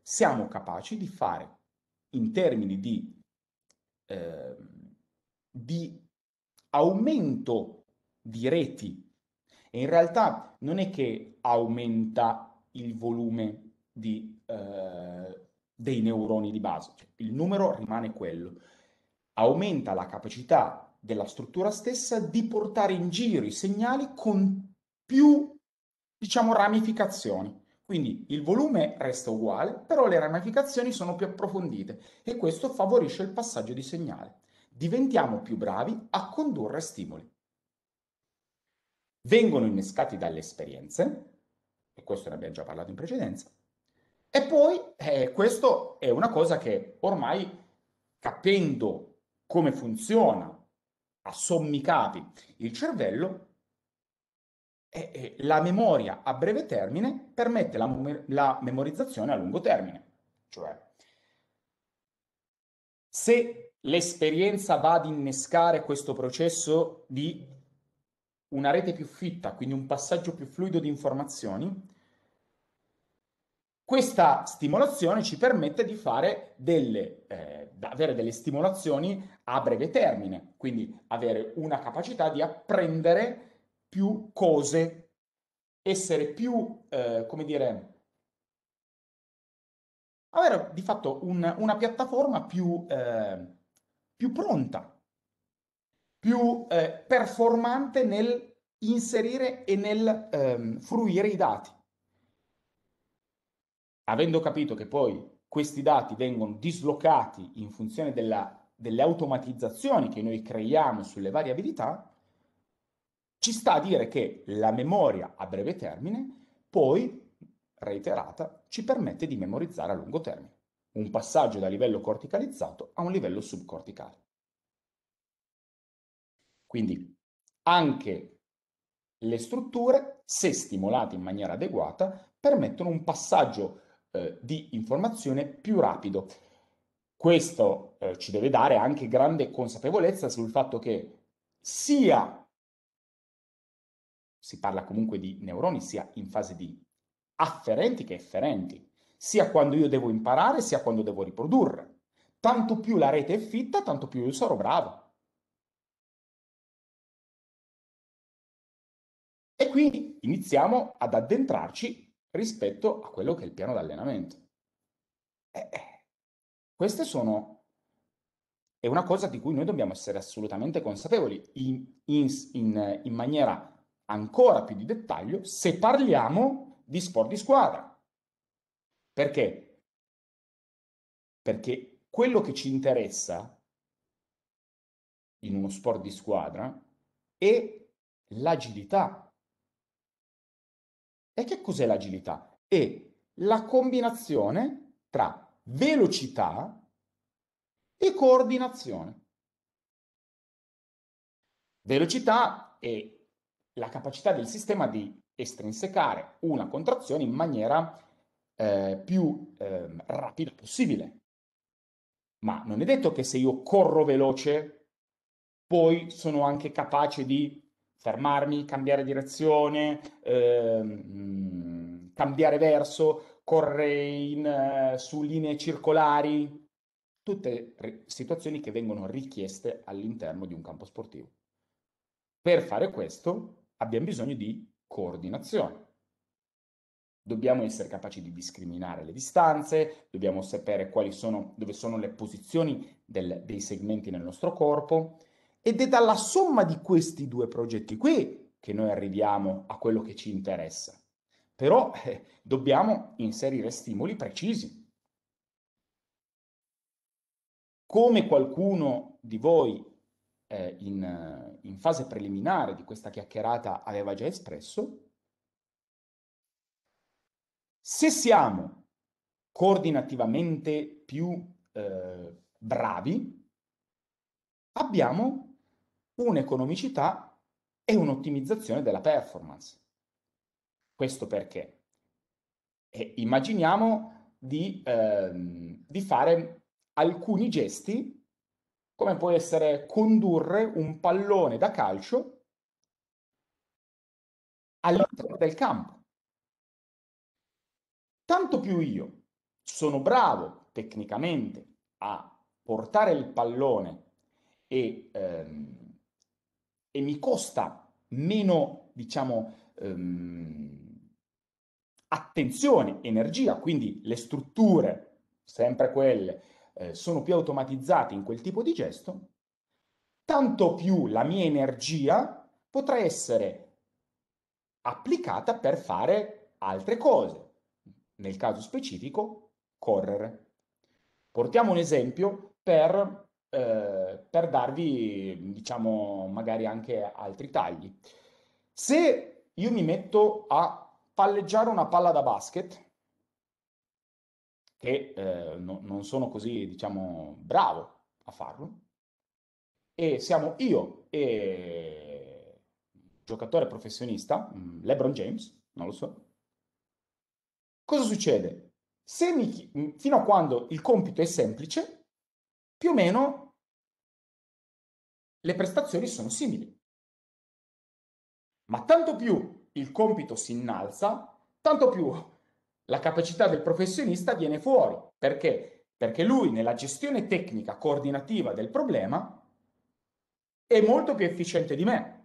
siamo capaci di fare in termini di, eh, di aumento di reti. E in realtà non è che aumenta il volume di, eh, dei neuroni di base, cioè, il numero rimane quello. Aumenta la capacità della struttura stessa di portare in giro i segnali con più, diciamo, ramificazioni. Quindi il volume resta uguale, però le ramificazioni sono più approfondite e questo favorisce il passaggio di segnale. Diventiamo più bravi a condurre stimoli. Vengono innescati dalle esperienze, e questo ne abbiamo già parlato in precedenza, e poi eh, questo è una cosa che ormai capendo come funziona a sommi capi il cervello, eh, eh, la memoria a breve termine permette la, la memorizzazione a lungo termine. Cioè, se l'esperienza va ad innescare questo processo di una rete più fitta, quindi un passaggio più fluido di informazioni, questa stimolazione ci permette di fare delle, eh, avere delle stimolazioni a breve termine, quindi avere una capacità di apprendere più cose, essere più, eh, come dire, avere di fatto un, una piattaforma più, eh, più pronta, più eh, performante nel inserire e nel ehm, fruire i dati avendo capito che poi questi dati vengono dislocati in funzione della, delle automatizzazioni che noi creiamo sulle variabilità, ci sta a dire che la memoria a breve termine, poi reiterata, ci permette di memorizzare a lungo termine, un passaggio da livello corticalizzato a un livello subcorticale. Quindi anche le strutture, se stimolate in maniera adeguata, permettono un passaggio eh, di informazione più rapido. Questo eh, ci deve dare anche grande consapevolezza sul fatto che sia, si parla comunque di neuroni, sia in fase di afferenti che efferenti, sia quando io devo imparare, sia quando devo riprodurre. Tanto più la rete è fitta, tanto più io sarò bravo. E quindi iniziamo ad addentrarci rispetto a quello che è il piano d'allenamento. Eh, eh, queste sono... È una cosa di cui noi dobbiamo essere assolutamente consapevoli in, in, in, in maniera ancora più di dettaglio se parliamo di sport di squadra. Perché? Perché quello che ci interessa in uno sport di squadra è l'agilità, e che cos'è l'agilità? È la combinazione tra velocità e coordinazione. Velocità è la capacità del sistema di estrinsecare una contrazione in maniera eh, più eh, rapida possibile. Ma non è detto che se io corro veloce, poi sono anche capace di fermarmi, cambiare direzione, ehm, cambiare verso, correre in, eh, su linee circolari, tutte r- situazioni che vengono richieste all'interno di un campo sportivo. Per fare questo abbiamo bisogno di coordinazione. Dobbiamo essere capaci di discriminare le distanze, dobbiamo sapere quali sono, dove sono le posizioni del, dei segmenti nel nostro corpo, ed è dalla somma di questi due progetti qui che noi arriviamo a quello che ci interessa. Però eh, dobbiamo inserire stimoli precisi. Come qualcuno di voi eh, in, in fase preliminare di questa chiacchierata aveva già espresso, se siamo coordinativamente più eh, bravi, abbiamo un'economicità e un'ottimizzazione della performance. Questo perché? E immaginiamo di, ehm, di fare alcuni gesti come può essere condurre un pallone da calcio all'interno del campo. Tanto più io sono bravo tecnicamente a portare il pallone e ehm, e mi costa meno, diciamo, ehm, attenzione, energia, quindi le strutture, sempre quelle, eh, sono più automatizzate in quel tipo di gesto, tanto più la mia energia potrà essere applicata per fare altre cose, nel caso specifico correre. Portiamo un esempio per eh, per darvi, diciamo, magari anche altri tagli. Se io mi metto a palleggiare una palla da basket, che eh, no, non sono così, diciamo, bravo a farlo, e siamo io e giocatore professionista, mm, LeBron James, non lo so, cosa succede? Mi, mm, fino a quando il compito è semplice, più o meno le prestazioni sono simili. Ma tanto più il compito si innalza, tanto più la capacità del professionista viene fuori. Perché? Perché lui nella gestione tecnica coordinativa del problema è molto più efficiente di me.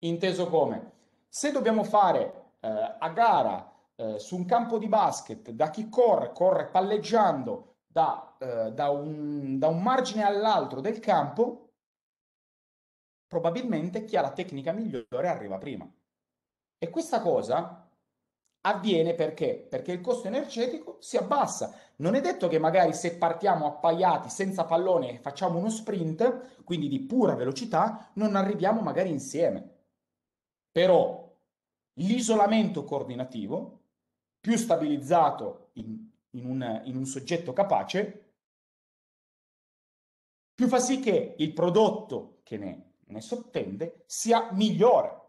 Inteso come? Se dobbiamo fare eh, a gara eh, su un campo di basket da chi corre, corre palleggiando, da, eh, da, un, da un margine all'altro del campo, probabilmente chi ha la tecnica migliore arriva prima. E questa cosa avviene perché? Perché il costo energetico si abbassa. Non è detto che magari se partiamo appaiati senza pallone e facciamo uno sprint, quindi di pura velocità, non arriviamo magari insieme. Però l'isolamento coordinativo, più stabilizzato in in un, in un soggetto capace, più fa sì che il prodotto che ne, ne sottende sia migliore.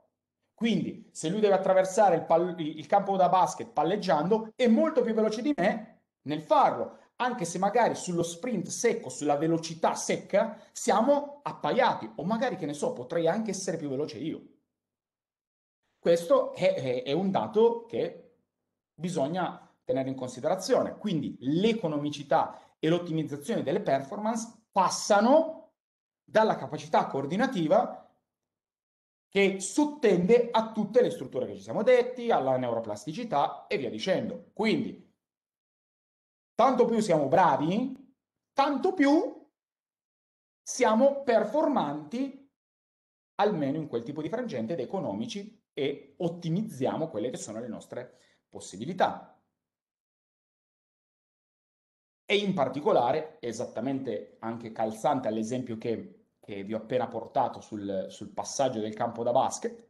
Quindi se lui deve attraversare il, pal- il campo da basket palleggiando, è molto più veloce di me nel farlo, anche se magari sullo sprint secco, sulla velocità secca, siamo appaiati o magari che ne so, potrei anche essere più veloce io. Questo è, è, è un dato che bisogna tenere in considerazione. Quindi l'economicità e l'ottimizzazione delle performance passano dalla capacità coordinativa che sottende a tutte le strutture che ci siamo detti, alla neuroplasticità e via dicendo. Quindi, tanto più siamo bravi, tanto più siamo performanti, almeno in quel tipo di frangente, ed economici e ottimizziamo quelle che sono le nostre possibilità e in particolare, esattamente anche calzante all'esempio che, che vi ho appena portato sul, sul, passaggio del campo da basket,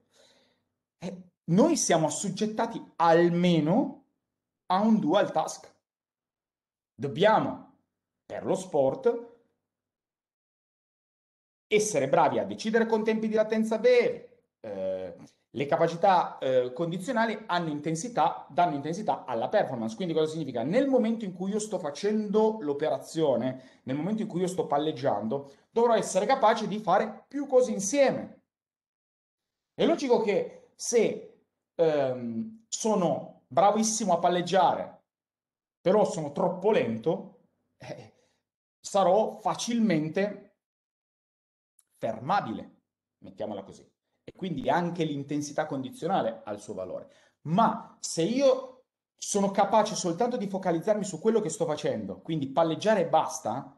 eh, noi siamo assoggettati almeno a un dual task. Dobbiamo, per lo sport, essere bravi a decidere con tempi di latenza brevi, eh, le capacità eh, condizionali hanno intensità, danno intensità alla performance. Quindi cosa significa? Nel momento in cui io sto facendo l'operazione, nel momento in cui io sto palleggiando, dovrò essere capace di fare più cose insieme. È logico che se ehm, sono bravissimo a palleggiare, però sono troppo lento, eh, sarò facilmente fermabile, mettiamola così e quindi anche l'intensità condizionale ha il suo valore. Ma se io sono capace soltanto di focalizzarmi su quello che sto facendo, quindi palleggiare e basta,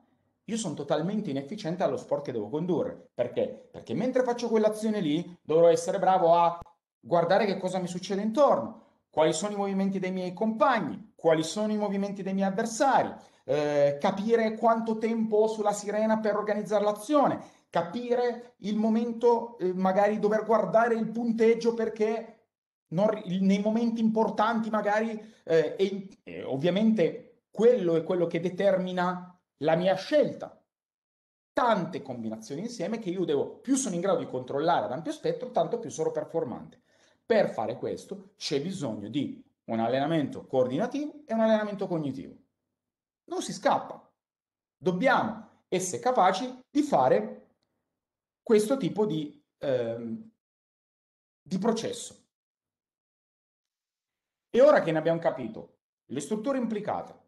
io sono totalmente inefficiente allo sport che devo condurre. Perché? Perché mentre faccio quell'azione lì dovrò essere bravo a guardare che cosa mi succede intorno, quali sono i movimenti dei miei compagni, quali sono i movimenti dei miei avversari, eh, capire quanto tempo ho sulla sirena per organizzare l'azione, capire il momento, eh, magari dover guardare il punteggio perché non, nei momenti importanti magari eh, e, e ovviamente quello è quello che determina la mia scelta. Tante combinazioni insieme che io devo, più sono in grado di controllare ad ampio spettro, tanto più sono performante. Per fare questo c'è bisogno di un allenamento coordinativo e un allenamento cognitivo. Non si scappa. Dobbiamo essere capaci di fare questo tipo di, ehm, di processo. E ora che ne abbiamo capito le strutture implicate,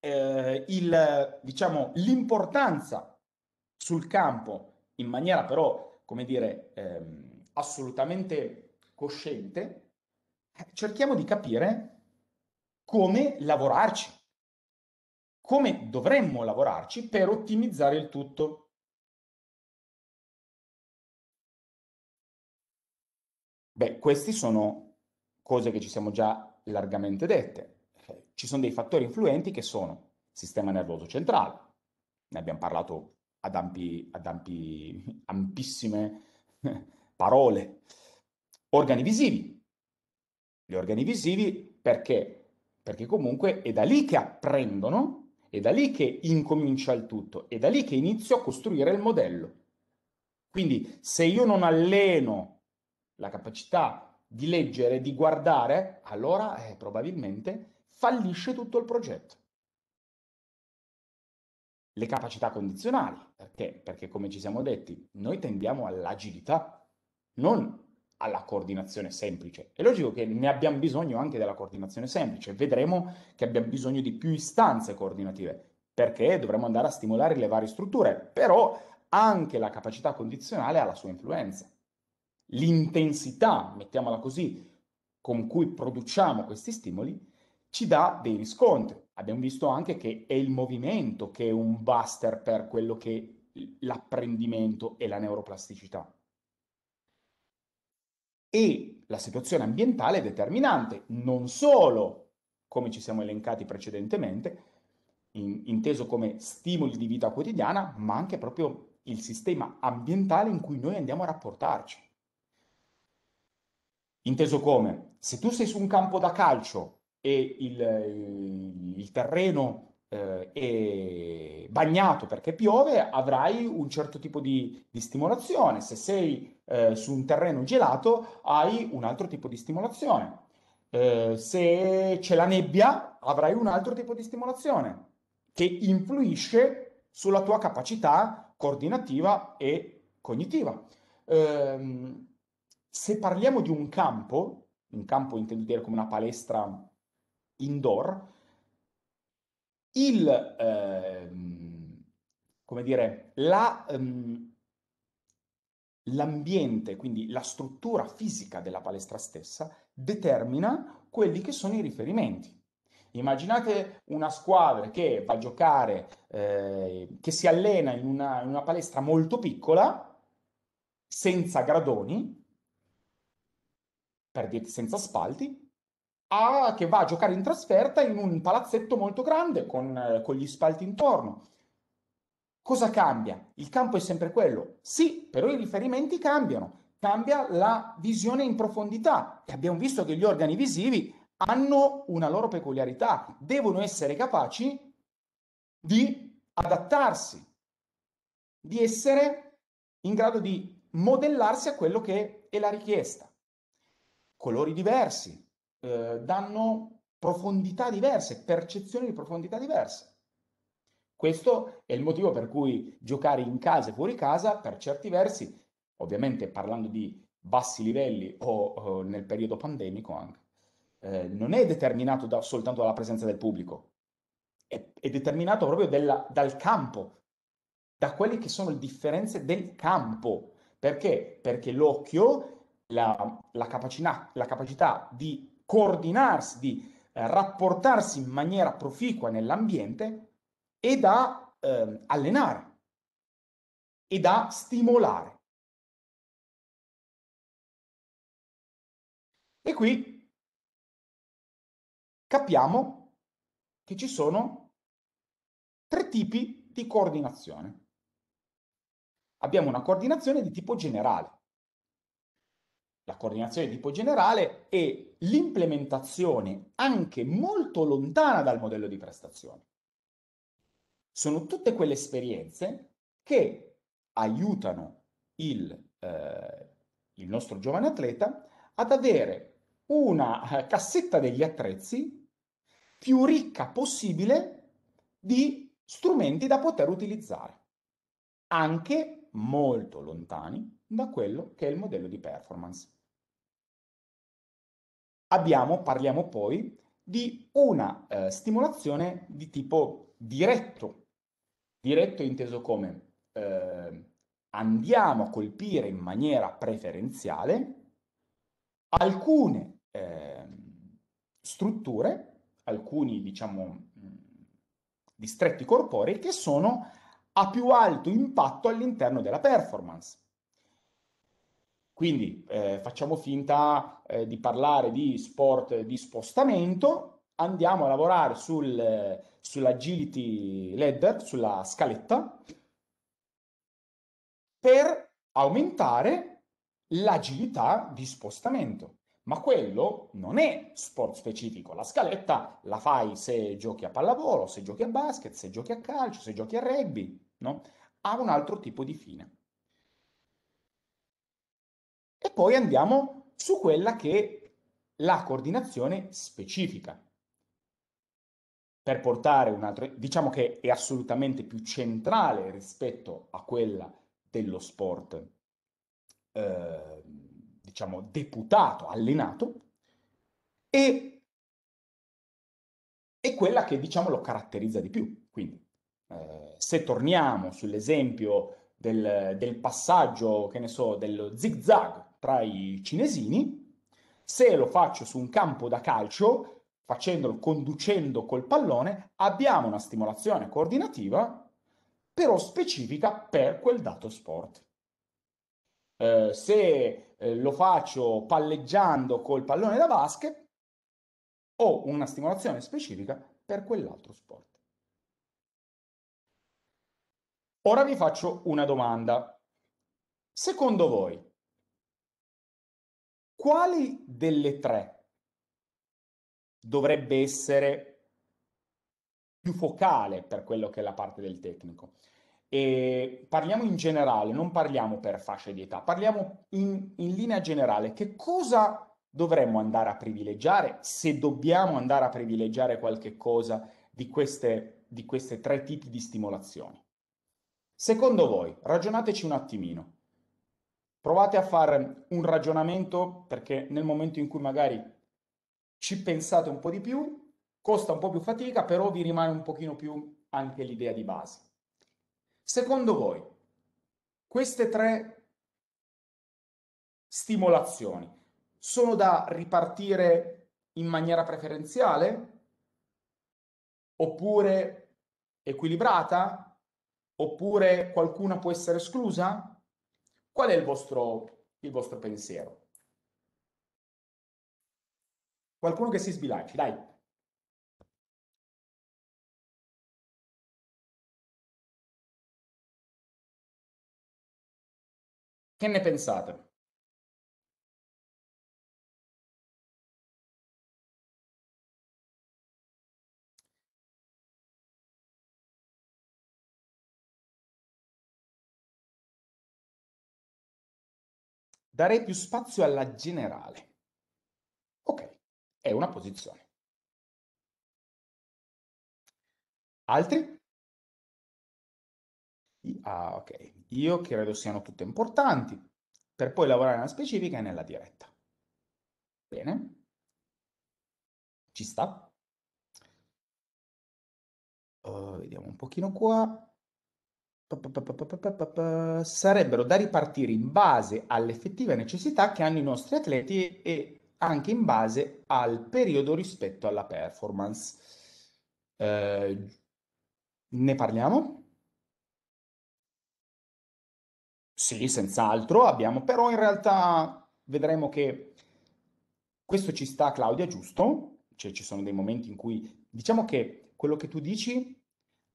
eh, il, diciamo, l'importanza sul campo in maniera però, come dire, ehm, assolutamente cosciente, eh, cerchiamo di capire come lavorarci, come dovremmo lavorarci per ottimizzare il tutto. Beh, queste sono cose che ci siamo già largamente dette. Eh, ci sono dei fattori influenti che sono sistema nervoso centrale, ne abbiamo parlato ad, ampi, ad ampi, ampissime eh, parole, organi visivi. Gli organi visivi perché? Perché comunque è da lì che apprendono, è da lì che incomincia il tutto, è da lì che inizio a costruire il modello. Quindi se io non alleno la capacità di leggere, di guardare, allora eh, probabilmente fallisce tutto il progetto. Le capacità condizionali, perché? Perché come ci siamo detti, noi tendiamo all'agilità, non alla coordinazione semplice. È logico che ne abbiamo bisogno anche della coordinazione semplice, vedremo che abbiamo bisogno di più istanze coordinative, perché dovremo andare a stimolare le varie strutture, però anche la capacità condizionale ha la sua influenza l'intensità, mettiamola così, con cui produciamo questi stimoli, ci dà dei riscontri. Abbiamo visto anche che è il movimento che è un buster per quello che è l'apprendimento e la neuroplasticità. E la situazione ambientale è determinante, non solo, come ci siamo elencati precedentemente, in, inteso come stimoli di vita quotidiana, ma anche proprio il sistema ambientale in cui noi andiamo a rapportarci. Inteso come? Se tu sei su un campo da calcio e il, il terreno eh, bagnato perché piove, avrai un certo tipo di, di stimolazione. Se sei eh, su un terreno gelato, hai un altro tipo di stimolazione. Eh, se c'è la nebbia, avrai un altro tipo di stimolazione che influisce sulla tua capacità coordinativa e cognitiva. Ehm, se parliamo di un campo, un campo intendo dire come una palestra indoor, il, ehm, come dire, la, ehm, l'ambiente, quindi la struttura fisica della palestra stessa, determina quelli che sono i riferimenti. Immaginate una squadra che va a giocare, eh, che si allena in una, in una palestra molto piccola, senza gradoni, per dirti senza spalti, a, che va a giocare in trasferta in un palazzetto molto grande con, eh, con gli spalti intorno. Cosa cambia? Il campo è sempre quello. Sì, però i riferimenti cambiano, cambia la visione in profondità e abbiamo visto che gli organi visivi hanno una loro peculiarità, devono essere capaci di adattarsi, di essere in grado di modellarsi a quello che è la richiesta colori diversi, eh, danno profondità diverse, percezioni di profondità diverse. Questo è il motivo per cui giocare in casa e fuori casa, per certi versi, ovviamente parlando di bassi livelli o, o nel periodo pandemico anche, eh, non è determinato da, soltanto dalla presenza del pubblico, è, è determinato proprio della, dal campo, da quelle che sono le differenze del campo. Perché? Perché l'occhio la, la, capacità, la capacità di coordinarsi, di eh, rapportarsi in maniera proficua nell'ambiente e da eh, allenare e da stimolare. E qui capiamo che ci sono tre tipi di coordinazione. Abbiamo una coordinazione di tipo generale, la coordinazione di tipo generale e l'implementazione anche molto lontana dal modello di prestazione. Sono tutte quelle esperienze che aiutano il, eh, il nostro giovane atleta ad avere una eh, cassetta degli attrezzi più ricca possibile di strumenti da poter utilizzare, anche molto lontani da quello che è il modello di performance abbiamo, parliamo poi di una eh, stimolazione di tipo diretto. Diretto inteso come eh, andiamo a colpire in maniera preferenziale alcune eh, strutture, alcuni diciamo mm, distretti corporei che sono a più alto impatto all'interno della performance. Quindi eh, facciamo finta eh, di parlare di sport di spostamento, andiamo a lavorare sul, sull'agility ladder, sulla scaletta, per aumentare l'agilità di spostamento. Ma quello non è sport specifico. La scaletta la fai se giochi a pallavolo, se giochi a basket, se giochi a calcio, se giochi a rugby, no? Ha un altro tipo di fine poi andiamo su quella che è la coordinazione specifica. Per portare un altro, diciamo che è assolutamente più centrale rispetto a quella dello sport, eh, diciamo, deputato, allenato, e è quella che, diciamo, lo caratterizza di più. Quindi, eh, se torniamo sull'esempio del, del passaggio, che ne so, dello zig zag tra i cinesini, se lo faccio su un campo da calcio, facendolo, conducendo col pallone, abbiamo una stimolazione coordinativa, però specifica per quel dato sport. Eh, se eh, lo faccio palleggiando col pallone da basket, ho una stimolazione specifica per quell'altro sport. Ora vi faccio una domanda. Secondo voi, quali delle tre dovrebbe essere più focale per quello che è la parte del tecnico? E parliamo in generale, non parliamo per fasce di età, parliamo in, in linea generale. Che cosa dovremmo andare a privilegiare se dobbiamo andare a privilegiare qualche cosa di queste, di queste tre tipi di stimolazioni? Secondo voi, ragionateci un attimino. Provate a fare un ragionamento perché nel momento in cui magari ci pensate un po' di più, costa un po' più fatica, però vi rimane un pochino più anche l'idea di base. Secondo voi, queste tre stimolazioni sono da ripartire in maniera preferenziale? Oppure equilibrata? Oppure qualcuna può essere esclusa? Qual è il vostro, il vostro pensiero? Qualcuno che si sbilanci, dai. Che ne pensate? darei più spazio alla generale. Ok, è una posizione. Altri? Ah, ok. Io credo siano tutte importanti, per poi lavorare nella specifica e nella diretta. Bene. Ci sta. Uh, vediamo un pochino qua sarebbero da ripartire in base alle effettive necessità che hanno i nostri atleti e anche in base al periodo rispetto alla performance. Eh, ne parliamo? Sì, senz'altro abbiamo, però in realtà vedremo che questo ci sta Claudia, giusto? Cioè ci sono dei momenti in cui diciamo che quello che tu dici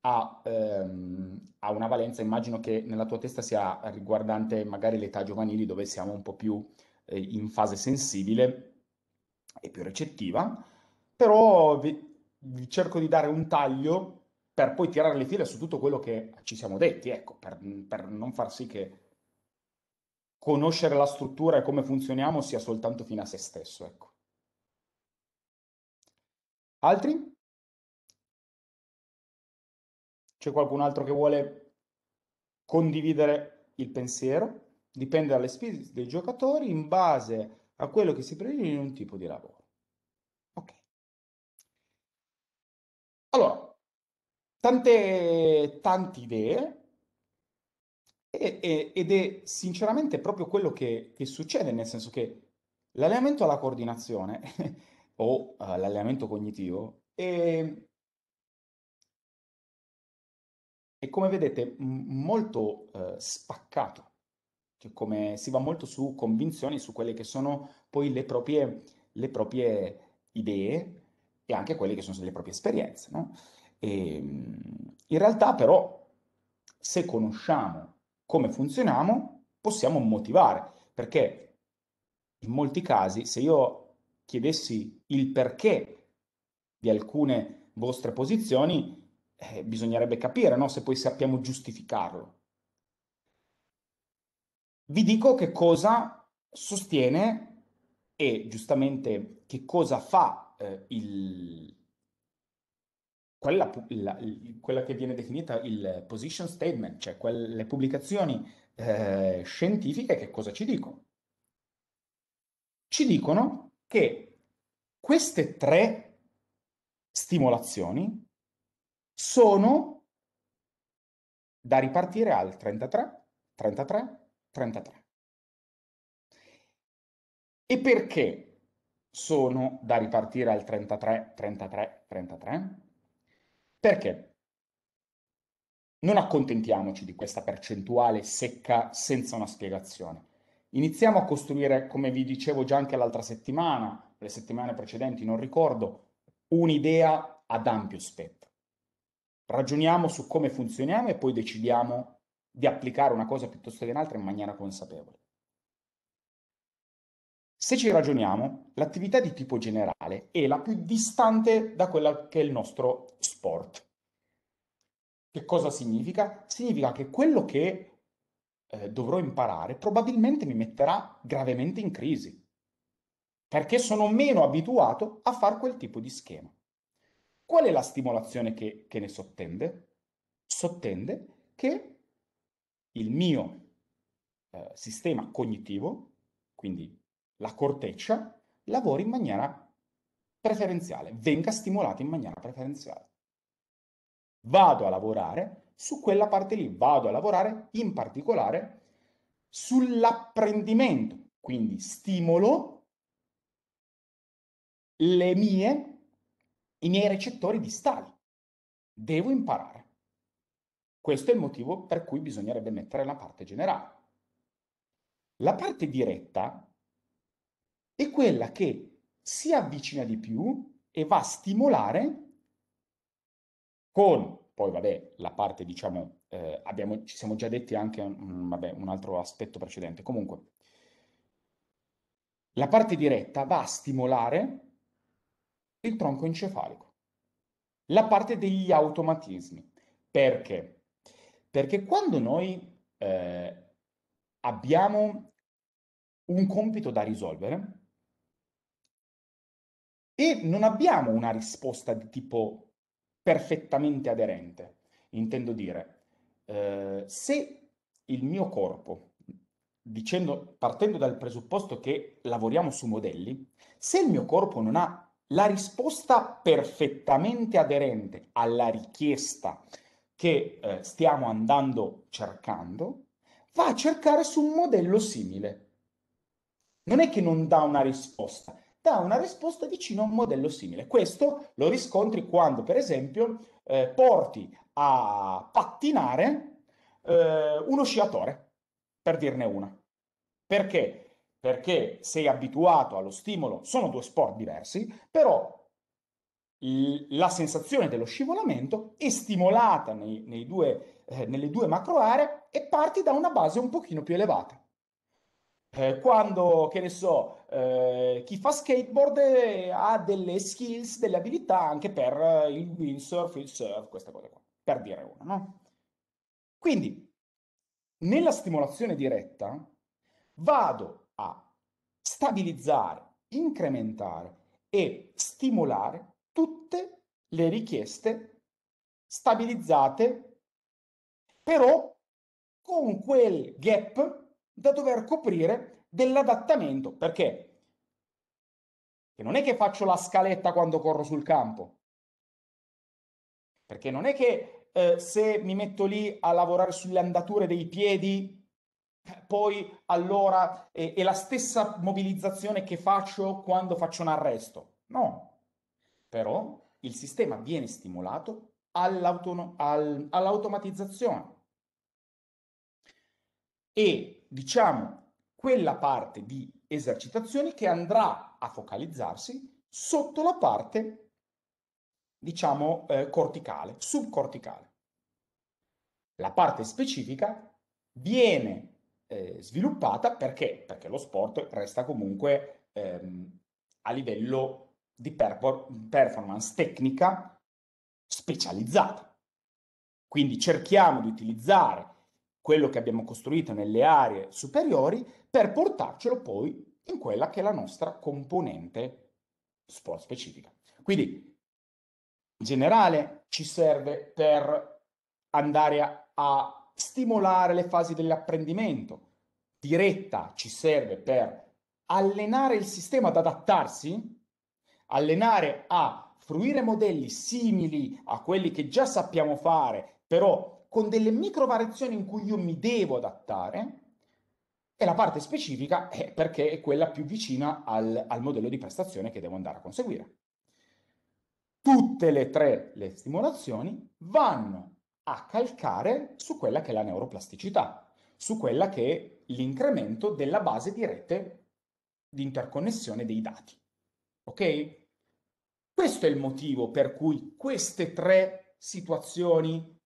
ha, ehm, ha, una valenza, immagino che nella tua testa sia riguardante magari l'età giovanili dove siamo un po' più eh, in fase sensibile e più recettiva, però vi, vi cerco di dare un taglio per poi tirare le file su tutto quello che ci siamo detti, ecco, per, per non far sì che conoscere la struttura e come funzioniamo sia soltanto fino a se stesso, ecco. Altri? c'è qualcun altro che vuole condividere il pensiero, dipende dalle spese dei giocatori in base a quello che si prevede in un tipo di lavoro. Ok. Allora, tante, tante idee ed è sinceramente proprio quello che, che succede, nel senso che l'allenamento alla coordinazione o uh, l'allenamento cognitivo è ehm, è come vedete molto eh, spaccato, cioè come si va molto su convinzioni, su quelle che sono poi le proprie, le proprie idee e anche quelle che sono le proprie esperienze. No? E, ehm, in realtà però se conosciamo come funzioniamo possiamo motivare, perché in molti casi se io chiedessi il perché di alcune vostre posizioni, eh, bisognerebbe capire no? se poi sappiamo giustificarlo. Vi dico che cosa sostiene e giustamente che cosa fa eh, il, quella, la, quella, che viene definita il position statement, cioè quelle pubblicazioni eh, scientifiche che cosa ci dicono? Ci dicono che queste tre stimolazioni sono da ripartire al 33, 33, 33. E perché sono da ripartire al 33, 33, 33? Perché non accontentiamoci di questa percentuale secca senza una spiegazione. Iniziamo a costruire, come vi dicevo già anche l'altra settimana, le settimane precedenti, non ricordo, un'idea ad ampio spettro ragioniamo su come funzioniamo e poi decidiamo di applicare una cosa piuttosto che un'altra in maniera consapevole. Se ci ragioniamo, l'attività di tipo generale è la più distante da quella che è il nostro sport. Che cosa significa? Significa che quello che eh, dovrò imparare probabilmente mi metterà gravemente in crisi, perché sono meno abituato a fare quel tipo di schema. Qual è la stimolazione che, che ne sottende? Sottende che il mio eh, sistema cognitivo, quindi la corteccia, lavori in maniera preferenziale, venga stimolato in maniera preferenziale. Vado a lavorare su quella parte lì, vado a lavorare in particolare sull'apprendimento, quindi stimolo le mie i miei recettori distali. Devo imparare. Questo è il motivo per cui bisognerebbe mettere la parte generale. La parte diretta è quella che si avvicina di più e va a stimolare con poi vabbè la parte diciamo eh, abbiamo, ci siamo già detti anche mh, vabbè, un altro aspetto precedente comunque la parte diretta va a stimolare il tronco encefalico, la parte degli automatismi. Perché? Perché quando noi eh, abbiamo un compito da risolvere e non abbiamo una risposta di tipo perfettamente aderente, intendo dire, eh, se il mio corpo, dicendo, partendo dal presupposto che lavoriamo su modelli, se il mio corpo non ha la risposta perfettamente aderente alla richiesta che eh, stiamo andando cercando va a cercare su un modello simile. Non è che non dà una risposta, dà una risposta vicino a un modello simile. Questo lo riscontri quando, per esempio, eh, porti a pattinare eh, uno sciatore, per dirne una. Perché? perché sei abituato allo stimolo, sono due sport diversi, però la sensazione dello scivolamento è stimolata nei, nei due, eh, nelle due macro aree e parti da una base un pochino più elevata. Eh, quando, che ne so, eh, chi fa skateboard eh, ha delle skills, delle abilità anche per eh, il windsurf, il surf, queste cose qua, per dire una, no? Quindi, nella stimolazione diretta, vado a stabilizzare, incrementare e stimolare tutte le richieste stabilizzate, però con quel gap da dover coprire dell'adattamento, perché che non è che faccio la scaletta quando corro sul campo, perché non è che eh, se mi metto lì a lavorare sulle andature dei piedi poi allora è, è la stessa mobilizzazione che faccio quando faccio un arresto. No, però il sistema viene stimolato all- all'automatizzazione. E diciamo quella parte di esercitazioni che andrà a focalizzarsi sotto la parte, diciamo, eh, corticale, subcorticale. La parte specifica viene eh, sviluppata perché? perché? lo sport resta comunque ehm, a livello di performance tecnica specializzata. Quindi cerchiamo di utilizzare quello che abbiamo costruito nelle aree superiori per portarcelo poi in quella che è la nostra componente sport specifica. Quindi in generale ci serve per andare a, a stimolare le fasi dell'apprendimento. Diretta ci serve per allenare il sistema ad adattarsi, allenare a fruire modelli simili a quelli che già sappiamo fare, però con delle micro variazioni in cui io mi devo adattare, e la parte specifica è perché è quella più vicina al, al modello di prestazione che devo andare a conseguire. Tutte le tre le stimolazioni vanno a calcare su quella che è la neuroplasticità, su quella che è l'incremento della base di rete di interconnessione dei dati. Ok? Questo è il motivo per cui queste tre situazioni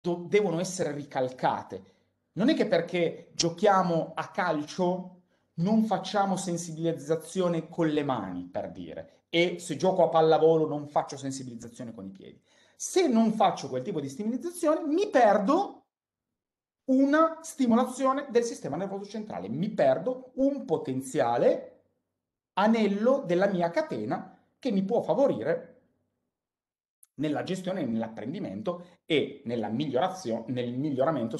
do- devono essere ricalcate. Non è che perché giochiamo a calcio non facciamo sensibilizzazione con le mani, per dire, e se gioco a pallavolo non faccio sensibilizzazione con i piedi. Se non faccio quel tipo di stimolizzazione, mi perdo una stimolazione del sistema nervoso centrale, mi perdo un potenziale anello della mia catena che mi può favorire nella gestione, nell'apprendimento e nel miglioramento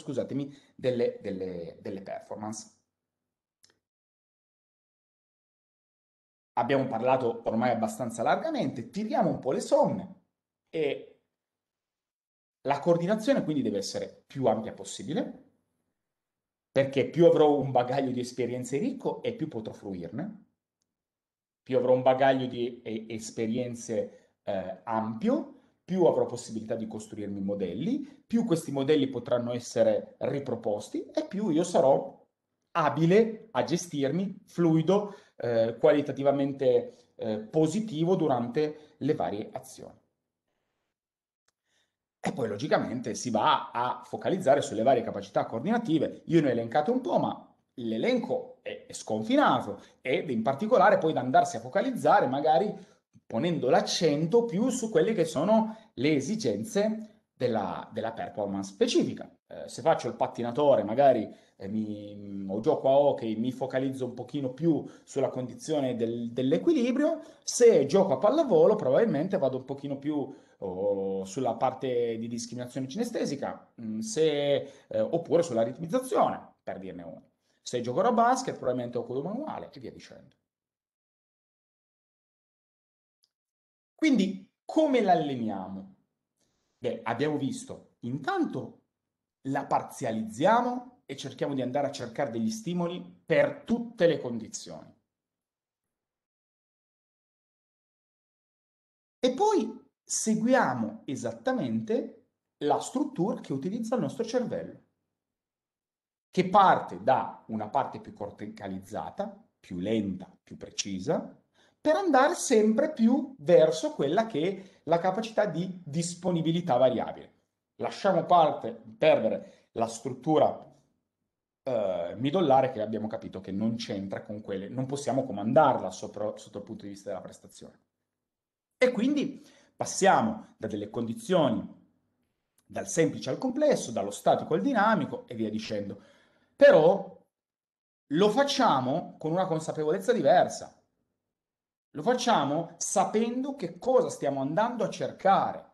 delle, delle, delle performance. Abbiamo parlato ormai abbastanza largamente, tiriamo un po' le somme e la coordinazione quindi deve essere più ampia possibile, perché più avrò un bagaglio di esperienze ricco e più potrò fruirne, più avrò un bagaglio di e, esperienze eh, ampio, più avrò possibilità di costruirmi modelli, più questi modelli potranno essere riproposti e più io sarò abile a gestirmi, fluido, eh, qualitativamente eh, positivo durante le varie azioni. E poi logicamente si va a focalizzare sulle varie capacità coordinative. Io ne ho elencate un po', ma l'elenco è sconfinato ed in particolare poi da andarsi a focalizzare magari ponendo l'accento più su quelle che sono le esigenze della, della performance specifica. Eh, se faccio il pattinatore, magari eh, mi, o gioco a hockey, mi focalizzo un pochino più sulla condizione del, dell'equilibrio, se gioco a pallavolo probabilmente vado un pochino più o sulla parte di discriminazione cinestesica, mm, se, eh, oppure sulla ritmizzazione, per dirne uno. Se giocherò a basket, probabilmente ho quello manuale e via dicendo. Quindi, come l'alleniamo? Beh, abbiamo visto, intanto la parzializziamo e cerchiamo di andare a cercare degli stimoli per tutte le condizioni. E poi seguiamo esattamente la struttura che utilizza il nostro cervello, che parte da una parte più corticalizzata, più lenta, più precisa, per andare sempre più verso quella che è la capacità di disponibilità variabile. Lasciamo parte, perdere la struttura eh, midollare che abbiamo capito che non c'entra con quelle, non possiamo comandarla sopra, sotto il punto di vista della prestazione. E quindi Passiamo da delle condizioni dal semplice al complesso, dallo statico al dinamico e via dicendo. Però lo facciamo con una consapevolezza diversa. Lo facciamo sapendo che cosa stiamo andando a cercare.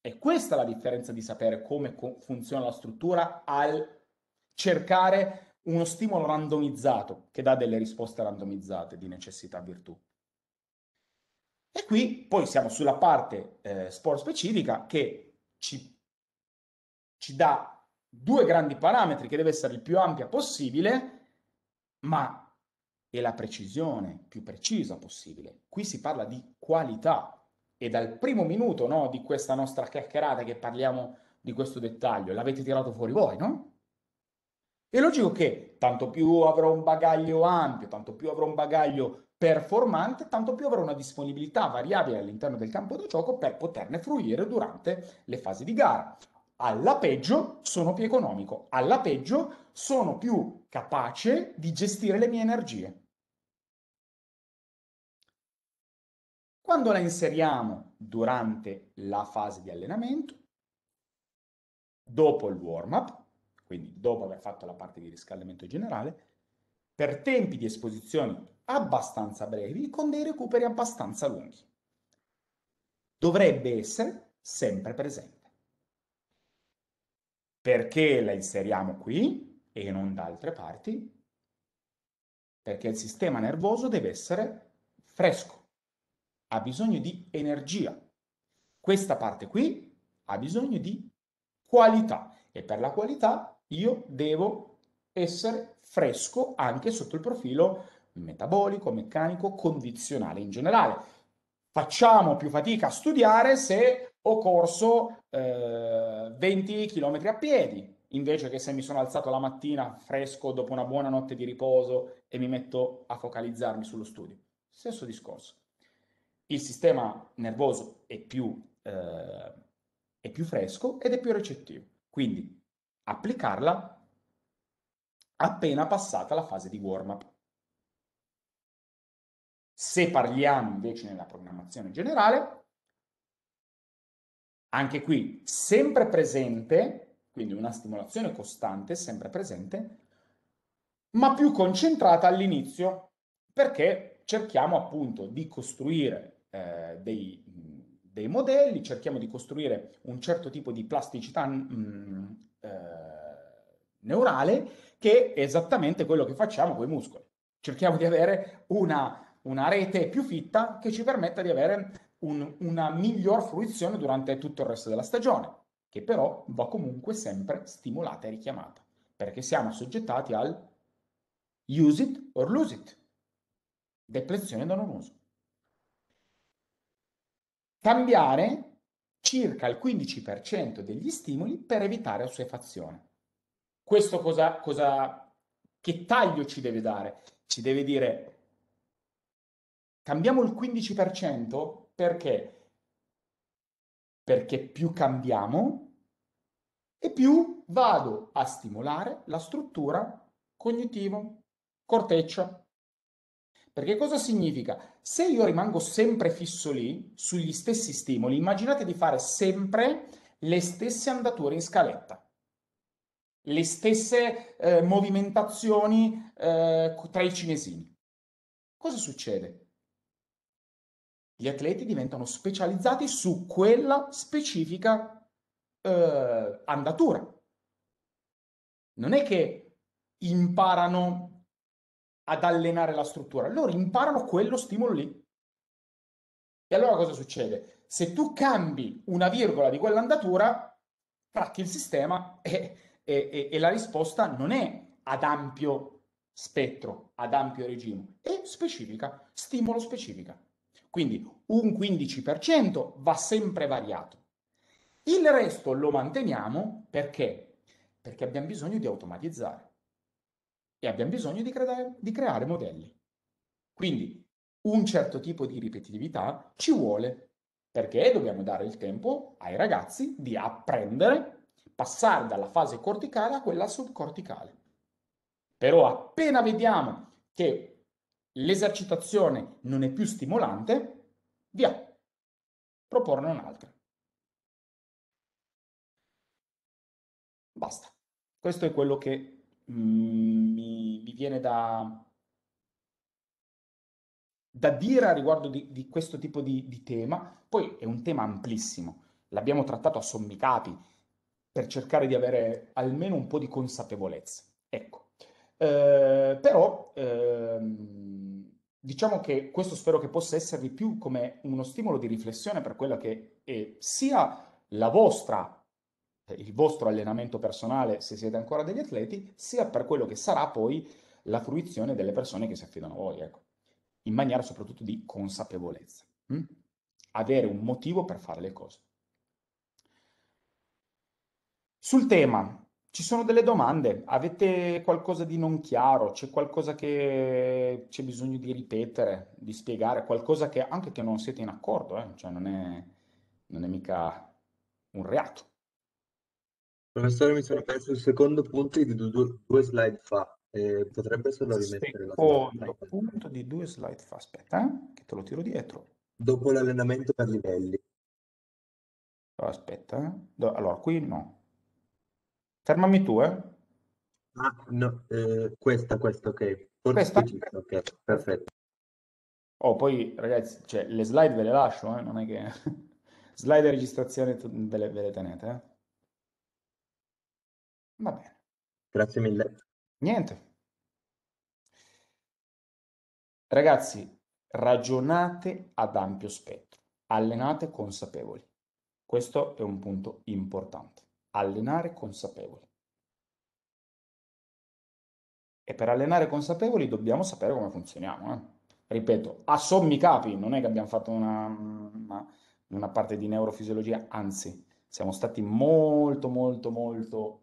E questa è la differenza di sapere come funziona la struttura al cercare uno stimolo randomizzato che dà delle risposte randomizzate di necessità virtù. E qui poi siamo sulla parte eh, sport specifica che ci, ci dà due grandi parametri che deve essere il più ampia possibile, ma è la precisione più precisa possibile. Qui si parla di qualità e dal primo minuto no, di questa nostra chiacchierata che parliamo di questo dettaglio, l'avete tirato fuori voi, no? È logico che tanto più avrò un bagaglio ampio, tanto più avrò un bagaglio performante, tanto più avrò una disponibilità variabile all'interno del campo da gioco per poterne fruire durante le fasi di gara. Alla peggio sono più economico, alla peggio sono più capace di gestire le mie energie. Quando la inseriamo durante la fase di allenamento, dopo il warm-up, quindi dopo aver fatto la parte di riscaldamento generale, per tempi di esposizione abbastanza brevi con dei recuperi abbastanza lunghi. Dovrebbe essere sempre presente. Perché la inseriamo qui e non da altre parti? Perché il sistema nervoso deve essere fresco, ha bisogno di energia. Questa parte qui ha bisogno di qualità e per la qualità io devo essere fresco anche sotto il profilo metabolico, meccanico, condizionale in generale. Facciamo più fatica a studiare se ho corso eh, 20 km a piedi, invece che se mi sono alzato la mattina fresco dopo una buona notte di riposo e mi metto a focalizzarmi sullo studio. Stesso discorso. Il sistema nervoso è più, eh, è più fresco ed è più recettivo, quindi applicarla appena passata la fase di warm-up. Se parliamo invece nella programmazione generale, anche qui sempre presente, quindi una stimolazione costante, sempre presente, ma più concentrata all'inizio, perché cerchiamo appunto di costruire eh, dei, dei, modelli, cerchiamo di costruire un certo tipo di plasticità mh, mm, eh, neurale che è esattamente quello che facciamo con i muscoli. Cerchiamo di avere una una rete più fitta che ci permetta di avere un, una miglior fruizione durante tutto il resto della stagione, che però va comunque sempre stimolata e richiamata, perché siamo soggettati al use it or lose it, deplezione da non uso. Cambiare circa il 15% degli stimoli per evitare ossefazione. Questo cosa, cosa, che taglio ci deve dare? Ci deve dire Cambiamo il 15% perché? Perché più cambiamo e più vado a stimolare la struttura cognitivo-corteccia. Perché cosa significa? Se io rimango sempre fisso lì, sugli stessi stimoli, immaginate di fare sempre le stesse andature in scaletta, le stesse eh, movimentazioni eh, tra i cinesini. Cosa succede? Gli atleti diventano specializzati su quella specifica eh, andatura. Non è che imparano ad allenare la struttura, loro imparano quello stimolo lì. E allora cosa succede? Se tu cambi una virgola di quell'andatura, tratti il sistema e, e, e la risposta non è ad ampio spettro, ad ampio regime, è specifica, stimolo specifica. Quindi un 15% va sempre variato. Il resto lo manteniamo perché? Perché abbiamo bisogno di automatizzare e abbiamo bisogno di, cre- di creare modelli. Quindi un certo tipo di ripetitività ci vuole perché dobbiamo dare il tempo ai ragazzi di apprendere, passare dalla fase corticale a quella subcorticale. Però appena vediamo che l'esercitazione non è più stimolante, via, proporne un'altra. Basta. Questo è quello che mm, mi, mi, viene da, da, dire a riguardo di, di questo tipo di, di tema. Poi è un tema amplissimo, l'abbiamo trattato a sommi capi per cercare di avere almeno un po' di consapevolezza. Ecco. Eh, però ehm, diciamo che questo spero che possa esservi più come uno stimolo di riflessione per quella che è sia la vostra eh, il vostro allenamento personale se siete ancora degli atleti, sia per quello che sarà poi la fruizione delle persone che si affidano a voi, ecco. in maniera soprattutto di consapevolezza, mh? Hm? avere un motivo per fare le cose. Sul tema ci sono delle domande, avete qualcosa di non chiaro, c'è qualcosa che c'è bisogno di ripetere, di spiegare, qualcosa che anche che non siete in accordo, eh? cioè non è, non è mica un reato. Professore, mi sono perso il secondo punto di due, due slide fa, eh, potrebbe solo rimettere secondo la Secondo punto di due slide fa, aspetta, eh? che te lo tiro dietro. Dopo l'allenamento per livelli. Aspetta, eh. allora qui no, Fermami tu, eh. Ah, no, eh, questa, questa, ok. Forse questa? Giusto, ok, perfetto. Oh, poi ragazzi, cioè, le slide ve le lascio, eh? non è che... slide e registrazione ve le, ve le tenete, eh? Va bene. Grazie mille. Niente. Ragazzi, ragionate ad ampio spettro, allenate consapevoli. Questo è un punto importante allenare consapevoli. E per allenare consapevoli dobbiamo sapere come funzioniamo. Eh? Ripeto, a sommi capi, non è che abbiamo fatto una, una, una parte di neurofisiologia, anzi, siamo stati molto, molto, molto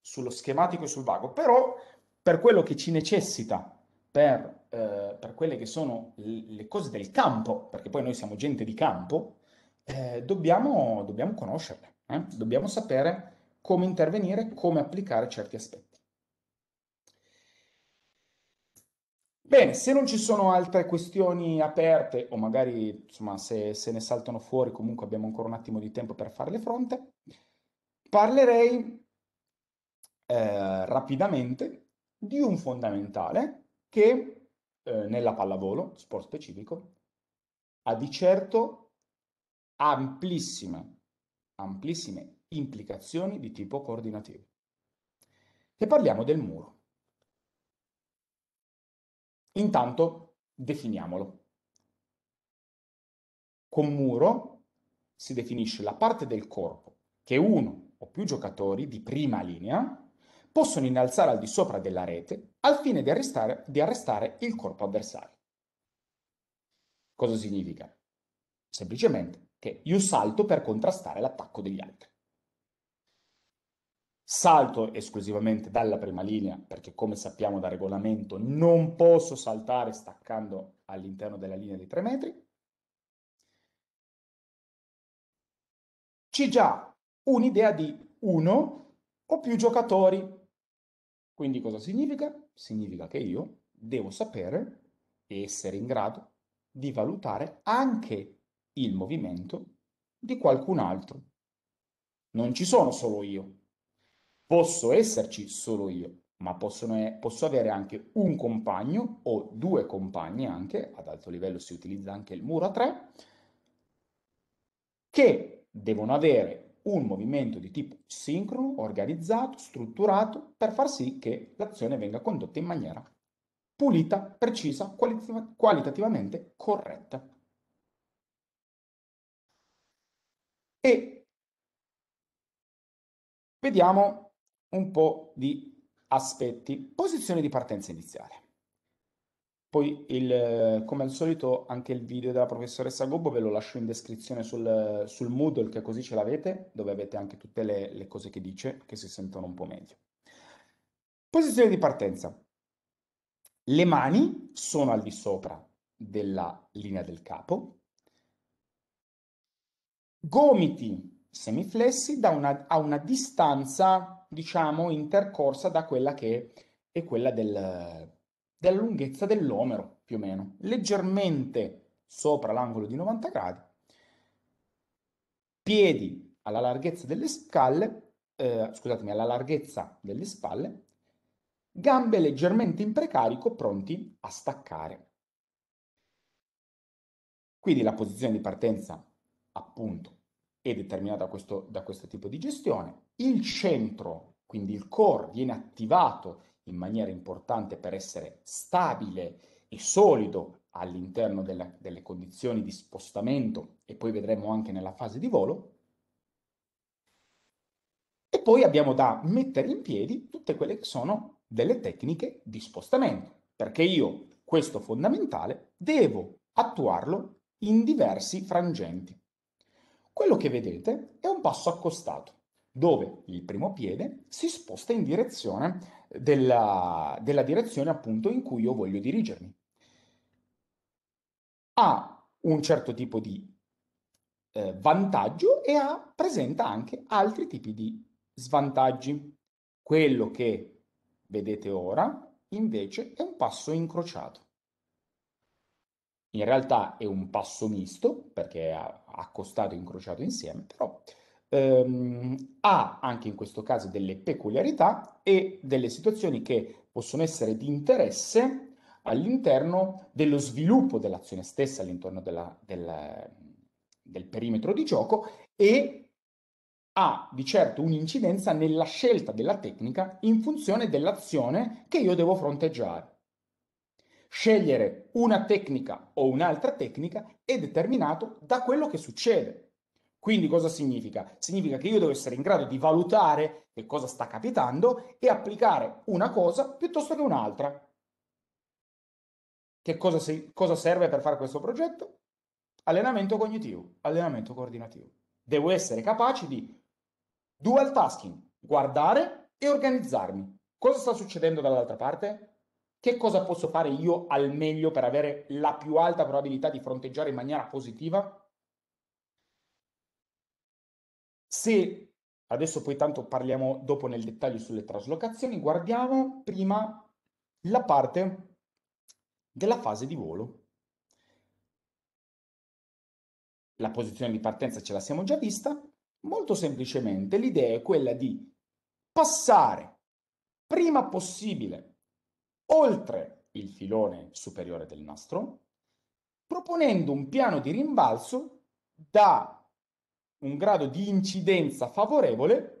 sullo schematico e sul vago, però per quello che ci necessita, per, eh, per quelle che sono le cose del campo, perché poi noi siamo gente di campo, eh, dobbiamo, dobbiamo conoscerle. Eh? Dobbiamo sapere come intervenire, come applicare certi aspetti. Bene, se non ci sono altre questioni aperte o magari insomma, se, se ne saltano fuori comunque abbiamo ancora un attimo di tempo per farle fronte, parlerei eh, rapidamente di un fondamentale che eh, nella pallavolo, sport specifico, ha di certo amplissime amplissime implicazioni di tipo coordinativo. E parliamo del muro. Intanto definiamolo. Con muro si definisce la parte del corpo che uno o più giocatori di prima linea possono innalzare al di sopra della rete al fine di arrestare, di arrestare il corpo avversario. Cosa significa? Semplicemente che io salto per contrastare l'attacco degli altri. Salto esclusivamente dalla prima linea perché come sappiamo da regolamento non posso saltare staccando all'interno della linea dei 3 metri. C'è già un'idea di uno o più giocatori. Quindi cosa significa? Significa che io devo sapere e essere in grado di valutare anche il movimento di qualcun altro. Non ci sono solo io. Posso esserci solo io, ma possono, posso avere anche un compagno o due compagni anche, ad alto livello si utilizza anche il muro a tre, che devono avere un movimento di tipo sincrono, organizzato, strutturato, per far sì che l'azione venga condotta in maniera pulita, precisa, qualitativamente corretta. e vediamo un po' di aspetti. Posizione di partenza iniziale. Poi, il, come al solito, anche il video della professoressa Gobbo ve lo lascio in descrizione sul, sul Moodle, che così ce l'avete, dove avete anche tutte le, le cose che dice, che si sentono un po' meglio. Posizione di partenza. Le mani sono al di sopra della linea del capo, gomiti semiflessi da una, a una distanza, diciamo, intercorsa da quella che è quella del, della lunghezza dell'omero, più o meno, leggermente sopra l'angolo di 90 gradi, piedi alla larghezza delle scalle, eh, scusatemi, alla larghezza delle spalle, gambe leggermente in precarico, pronti a staccare. Quindi la posizione di partenza appunto è determinata da questo, da questo tipo di gestione. Il centro, quindi il core, viene attivato in maniera importante per essere stabile e solido all'interno della, delle condizioni di spostamento e poi vedremo anche nella fase di volo. E poi abbiamo da mettere in piedi tutte quelle che sono delle tecniche di spostamento, perché io questo fondamentale devo attuarlo in diversi frangenti. Quello che vedete è un passo accostato, dove il primo piede si sposta in direzione della, della direzione appunto in cui io voglio dirigermi. Ha un certo tipo di eh, vantaggio e ha, presenta anche altri tipi di svantaggi. Quello che vedete ora invece è un passo incrociato. In realtà è un passo misto, perché è accostato e incrociato insieme, però ehm, ha anche in questo caso delle peculiarità e delle situazioni che possono essere di interesse all'interno dello sviluppo dell'azione stessa, all'interno della, del, del perimetro di gioco e ha di certo un'incidenza nella scelta della tecnica in funzione dell'azione che io devo fronteggiare. Scegliere una tecnica o un'altra tecnica è determinato da quello che succede. Quindi cosa significa? Significa che io devo essere in grado di valutare che cosa sta capitando e applicare una cosa piuttosto che un'altra. Che cosa, si, cosa serve per fare questo progetto? Allenamento cognitivo, allenamento coordinativo. Devo essere capace di dual tasking, guardare e organizzarmi. Cosa sta succedendo dall'altra parte? che cosa posso fare io al meglio per avere la più alta probabilità di fronteggiare in maniera positiva? Se adesso poi tanto parliamo dopo nel dettaglio sulle traslocazioni, guardiamo prima la parte della fase di volo. La posizione di partenza ce la siamo già vista, molto semplicemente l'idea è quella di passare prima possibile oltre il filone superiore del nastro, proponendo un piano di rimbalzo da un grado di incidenza favorevole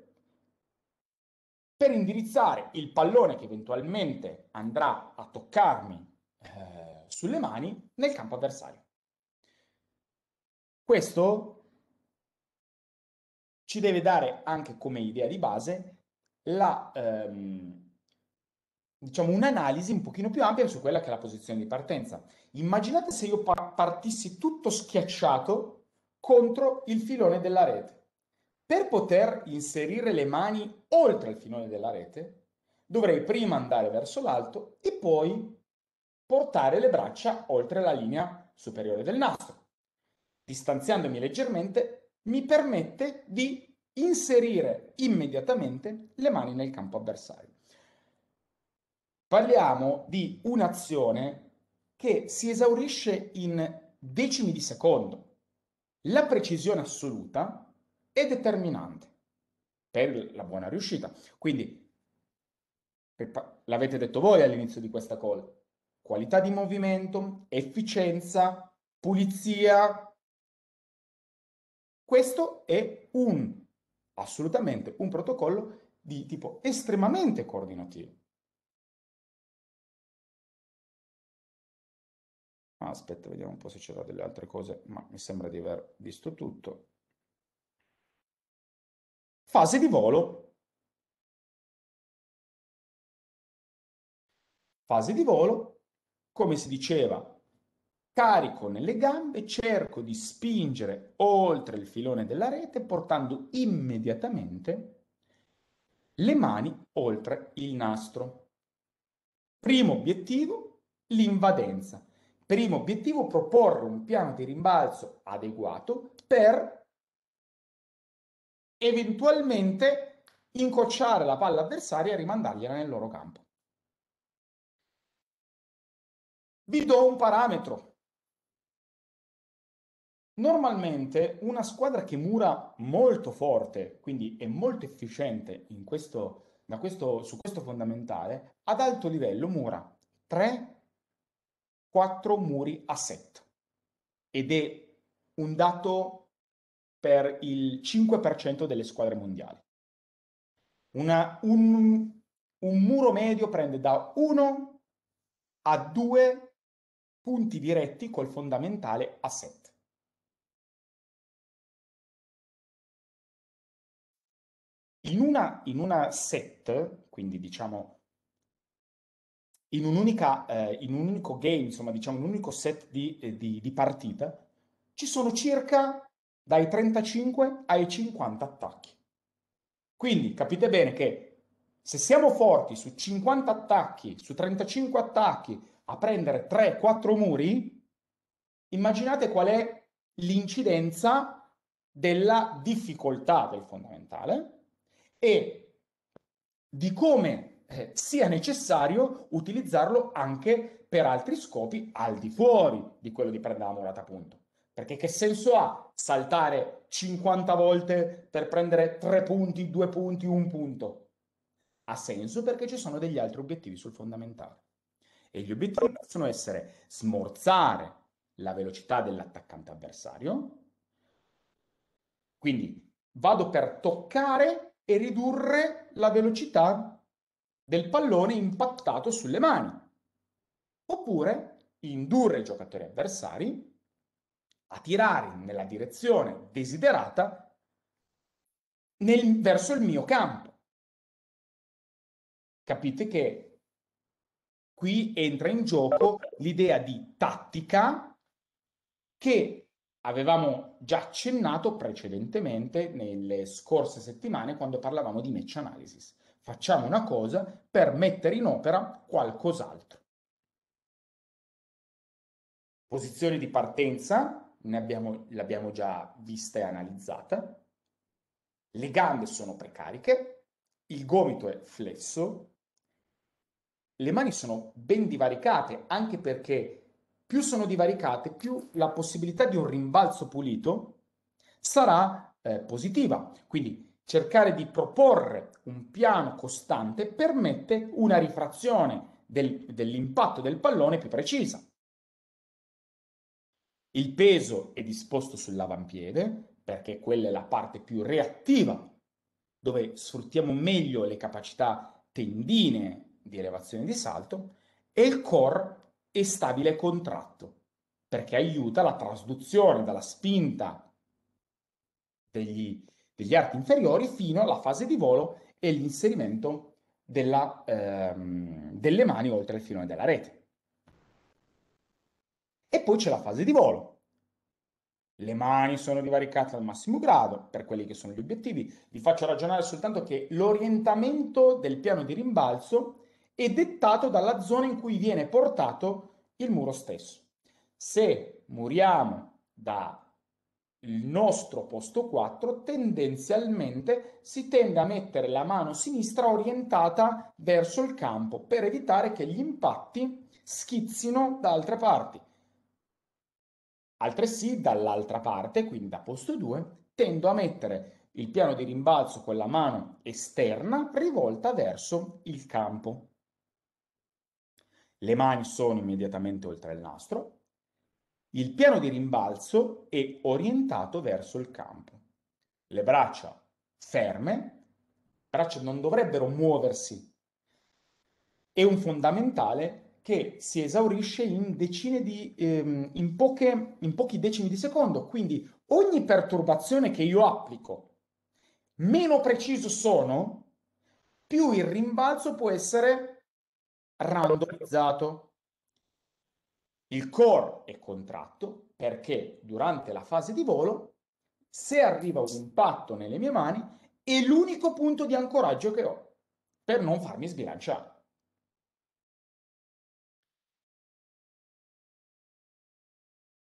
per indirizzare il pallone che eventualmente andrà a toccarmi eh, sulle mani nel campo avversario. Questo ci deve dare anche come idea di base la, ehm, diciamo, un'analisi un pochino più ampia su quella che è la posizione di partenza. Immaginate se io partissi tutto schiacciato contro il filone della rete. Per poter inserire le mani oltre il filone della rete, dovrei prima andare verso l'alto e poi portare le braccia oltre la linea superiore del nastro. Distanziandomi leggermente, mi permette di inserire immediatamente le mani nel campo avversario. Parliamo di un'azione che si esaurisce in decimi di secondo. La precisione assoluta è determinante per la buona riuscita. Quindi, l'avete detto voi all'inizio di questa call, qualità di movimento, efficienza, pulizia. Questo è un, assolutamente un protocollo di tipo estremamente coordinativo. aspetta vediamo un po' se c'era delle altre cose ma mi sembra di aver visto tutto fase di volo fase di volo come si diceva carico nelle gambe cerco di spingere oltre il filone della rete portando immediatamente le mani oltre il nastro primo obiettivo l'invadenza Primo obiettivo, proporre un piano di rimbalzo adeguato per eventualmente incocciare la palla avversaria e rimandargliela nel loro campo. Vi do un parametro. Normalmente una squadra che mura molto forte, quindi è molto efficiente questo, questo, su questo fondamentale, ad alto livello mura 3 4 muri a set ed è un dato per il 5% delle squadre mondiali. Una, un, un muro medio prende da 1 a 2 punti diretti col fondamentale a 7. In una, in una set, quindi diciamo in, un'unica, eh, in un unico game, insomma, diciamo, un unico set di, eh, di, di partita, ci sono circa dai 35 ai 50 attacchi. Quindi capite bene che se siamo forti su 50 attacchi, su 35 attacchi, a prendere 3-4 muri, immaginate qual è l'incidenza della difficoltà del fondamentale e di come eh, sia necessario utilizzarlo anche per altri scopi al di fuori di quello di prendere la mulata, punto. Perché che senso ha saltare 50 volte per prendere 3 punti, 2 punti, 1 punto? Ha senso perché ci sono degli altri obiettivi sul fondamentale. E gli obiettivi possono essere smorzare la velocità dell'attaccante avversario, quindi vado per toccare e ridurre la velocità del pallone impattato sulle mani, oppure indurre i giocatori avversari a tirare nella direzione desiderata nel, verso il mio campo. Capite che qui entra in gioco l'idea di tattica che avevamo già accennato precedentemente nelle scorse settimane quando parlavamo di match analysis facciamo una cosa per mettere in opera qualcos'altro. Posizione di partenza, l'abbiamo già vista e analizzata. Le gambe sono precariche, il gomito è flesso, le mani sono ben divaricate, anche perché più sono divaricate, più la possibilità di un rimbalzo pulito sarà eh, positiva. Quindi Cercare di proporre un piano costante permette una rifrazione del, dell'impatto del pallone più precisa. Il peso è disposto sull'avampiede, perché quella è la parte più reattiva, dove sfruttiamo meglio le capacità tendine di elevazione di salto, e il core è stabile e contratto, perché aiuta la trasduzione dalla spinta degli degli arti inferiori fino alla fase di volo e l'inserimento della, ehm, delle mani oltre il filone della rete. E poi c'è la fase di volo. Le mani sono divaricate al massimo grado per quelli che sono gli obiettivi. Vi faccio ragionare soltanto che l'orientamento del piano di rimbalzo è dettato dalla zona in cui viene portato il muro stesso. Se muriamo da il nostro posto 4 tendenzialmente si tende a mettere la mano sinistra orientata verso il campo per evitare che gli impatti schizzino da altre parti. Altresì dall'altra parte, quindi da posto 2, tendo a mettere il piano di rimbalzo con la mano esterna rivolta verso il campo. Le mani sono immediatamente oltre il nastro, il piano di rimbalzo è orientato verso il campo. Le braccia ferme, le braccia non dovrebbero muoversi. È un fondamentale che si esaurisce in, di, ehm, in, poche, in pochi decimi di secondo. Quindi ogni perturbazione che io applico, meno preciso sono, più il rimbalzo può essere randomizzato. Il core è contratto perché durante la fase di volo, se arriva un impatto nelle mie mani, è l'unico punto di ancoraggio che ho per non farmi sbilanciare.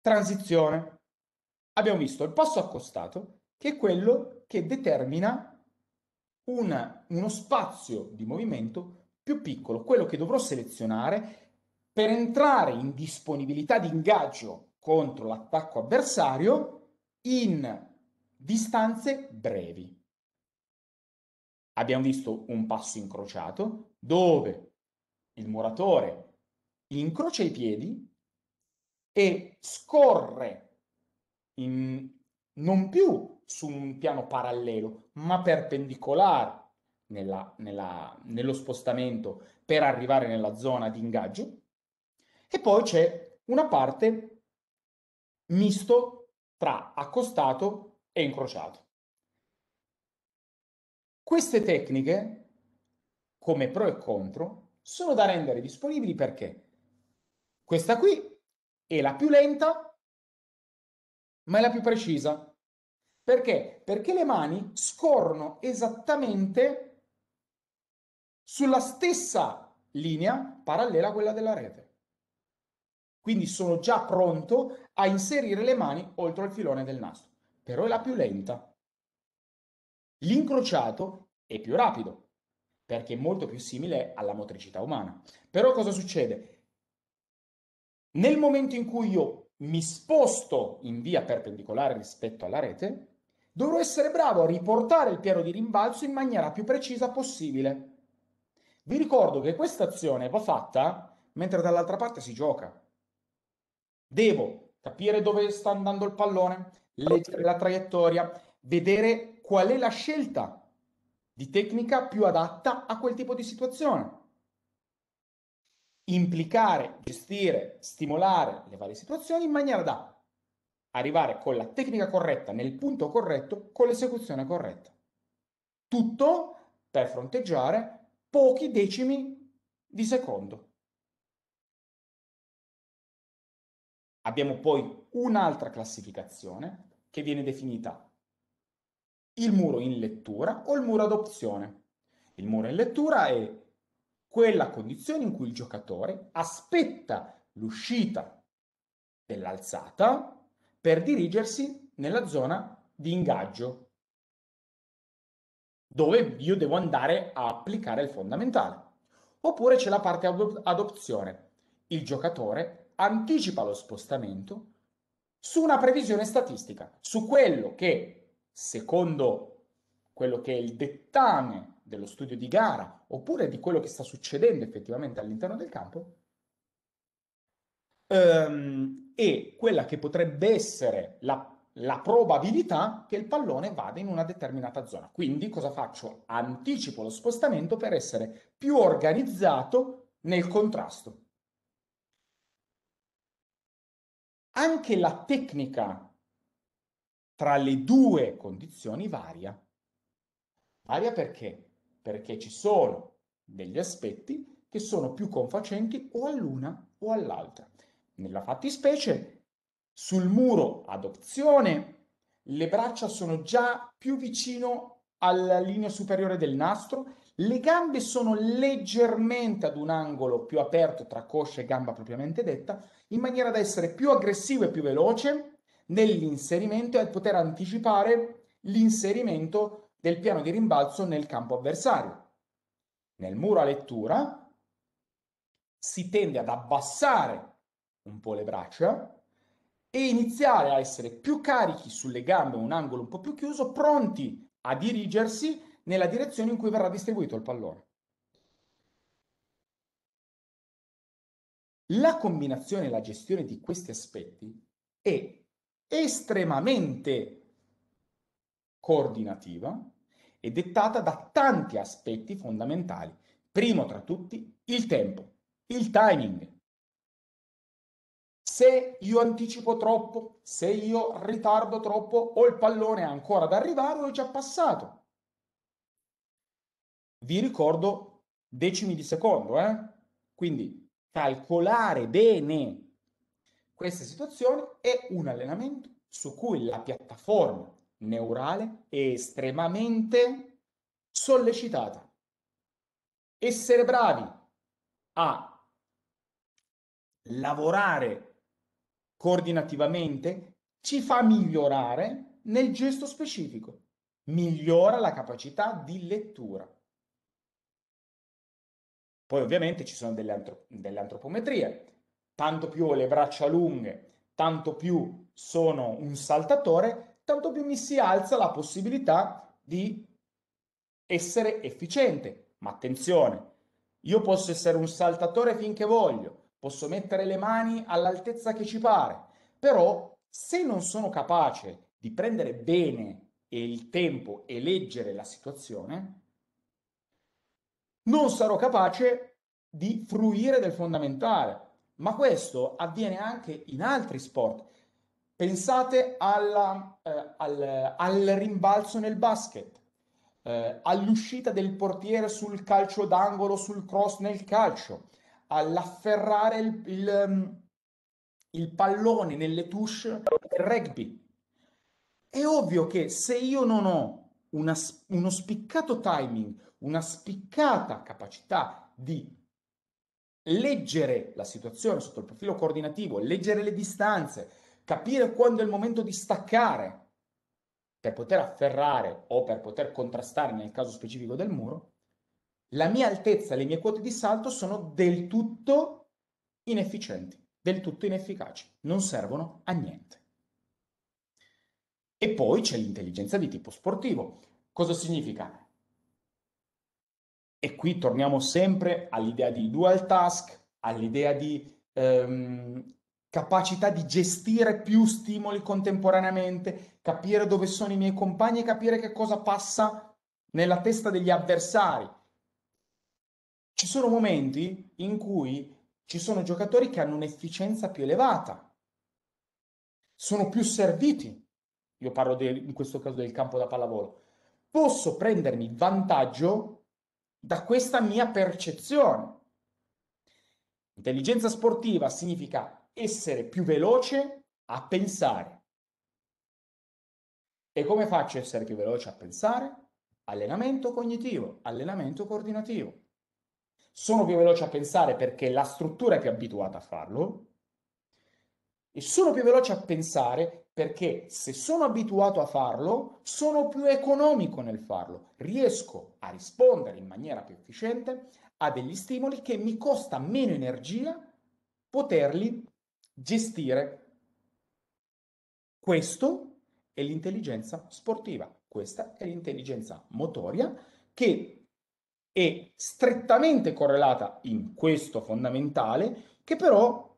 Transizione. Abbiamo visto il passo accostato, che è quello che determina una, uno spazio di movimento più piccolo, quello che dovrò selezionare per entrare in disponibilità di ingaggio contro l'attacco avversario in distanze brevi. Abbiamo visto un passo incrociato dove il muratore incrocia i piedi e scorre in, non più su un piano parallelo, ma perpendicolare nella, nella, nello spostamento per arrivare nella zona di ingaggio e poi c'è una parte misto tra accostato e incrociato. Queste tecniche, come pro e contro, sono da rendere disponibili perché questa qui è la più lenta, ma è la più precisa. Perché? Perché le mani scorrono esattamente sulla stessa linea parallela a quella della rete. Quindi sono già pronto a inserire le mani oltre il filone del nastro, però è la più lenta. L'incrociato è più rapido, perché è molto più simile alla motricità umana. Però cosa succede? Nel momento in cui io mi sposto in via perpendicolare rispetto alla rete, dovrò essere bravo a riportare il piano di rimbalzo in maniera più precisa possibile. Vi ricordo che questa azione va fatta mentre dall'altra parte si gioca. Devo capire dove sta andando il pallone, leggere la traiettoria, vedere qual è la scelta di tecnica più adatta a quel tipo di situazione. Implicare, gestire, stimolare le varie situazioni in maniera da arrivare con la tecnica corretta nel punto corretto, con l'esecuzione corretta. Tutto per fronteggiare pochi decimi di secondo. Abbiamo poi un'altra classificazione che viene definita il muro in lettura o il muro ad opzione. Il muro in lettura è quella condizione in cui il giocatore aspetta l'uscita dell'alzata per dirigersi nella zona di ingaggio dove io devo andare a applicare il fondamentale. Oppure c'è la parte ad opzione. Il giocatore anticipa lo spostamento su una previsione statistica, su quello che, secondo quello che è il dettame dello studio di gara, oppure di quello che sta succedendo effettivamente all'interno del campo, ehm, è quella che potrebbe essere la, la probabilità che il pallone vada in una determinata zona. Quindi cosa faccio? Anticipo lo spostamento per essere più organizzato nel contrasto. anche la tecnica tra le due condizioni varia. Varia perché? Perché ci sono degli aspetti che sono più confacenti o all'una o all'altra. Nella fattispecie, sul muro ad opzione, le braccia sono già più vicino alla linea superiore del nastro, le gambe sono leggermente ad un angolo più aperto tra coscia e gamba propriamente detta, in maniera da essere più aggressivo e più veloce nell'inserimento e poter anticipare l'inserimento del piano di rimbalzo nel campo avversario. Nel muro a lettura si tende ad abbassare un po' le braccia e iniziare a essere più carichi sulle gambe, un angolo un po' più chiuso, pronti a dirigersi nella direzione in cui verrà distribuito il pallone. La combinazione e la gestione di questi aspetti è estremamente coordinativa e dettata da tanti aspetti fondamentali. Primo tra tutti il tempo, il timing. Se io anticipo troppo, se io ritardo troppo, o il pallone è ancora da arrivare o è già passato vi ricordo decimi di secondo, eh? quindi calcolare bene queste situazioni è un allenamento su cui la piattaforma neurale è estremamente sollecitata. Essere bravi a lavorare coordinativamente ci fa migliorare nel gesto specifico, migliora la capacità di lettura. Poi ovviamente ci sono delle, antrop- delle antropometrie, tanto più ho le braccia lunghe, tanto più sono un saltatore, tanto più mi si alza la possibilità di essere efficiente. Ma attenzione, io posso essere un saltatore finché voglio, posso mettere le mani all'altezza che ci pare, però se non sono capace di prendere bene il tempo e leggere la situazione, non sarò capace di fruire del fondamentale. Ma questo avviene anche in altri sport. Pensate alla, eh, al, al, rimbalzo nel basket, eh, all'uscita del portiere sul calcio d'angolo, sul cross nel calcio, all'afferrare il, il, mm, il pallone nelle touche del rugby. È ovvio che se io non ho una, uno spiccato timing, una spiccata capacità di leggere la situazione sotto il profilo coordinativo, leggere le distanze, capire quando è il momento di staccare per poter afferrare o per poter contrastare nel caso specifico del muro, la mia altezza e le mie quote di salto sono del tutto inefficienti, del tutto inefficaci, non servono a niente. E poi c'è l'intelligenza di tipo sportivo. Cosa significa? E qui torniamo sempre all'idea di dual task, all'idea di ehm, capacità di gestire più stimoli contemporaneamente, capire dove sono i miei compagni e capire che cosa passa nella testa degli avversari. Ci sono momenti in cui ci sono giocatori che hanno un'efficienza più elevata, sono più serviti. Io parlo del, in questo caso del campo da pallavolo. Posso prendermi vantaggio da questa mia percezione. Intelligenza sportiva significa essere più veloce a pensare. E come faccio a essere più veloce a pensare? Allenamento cognitivo, allenamento coordinativo. Sono più veloce a pensare perché la struttura è più abituata a farlo e sono più veloce a pensare perché se sono abituato a farlo, sono più economico nel farlo, riesco a rispondere in maniera più efficiente a degli stimoli che mi costa meno energia poterli gestire. Questo è l'intelligenza sportiva, questa è l'intelligenza motoria che è strettamente correlata in questo fondamentale, che però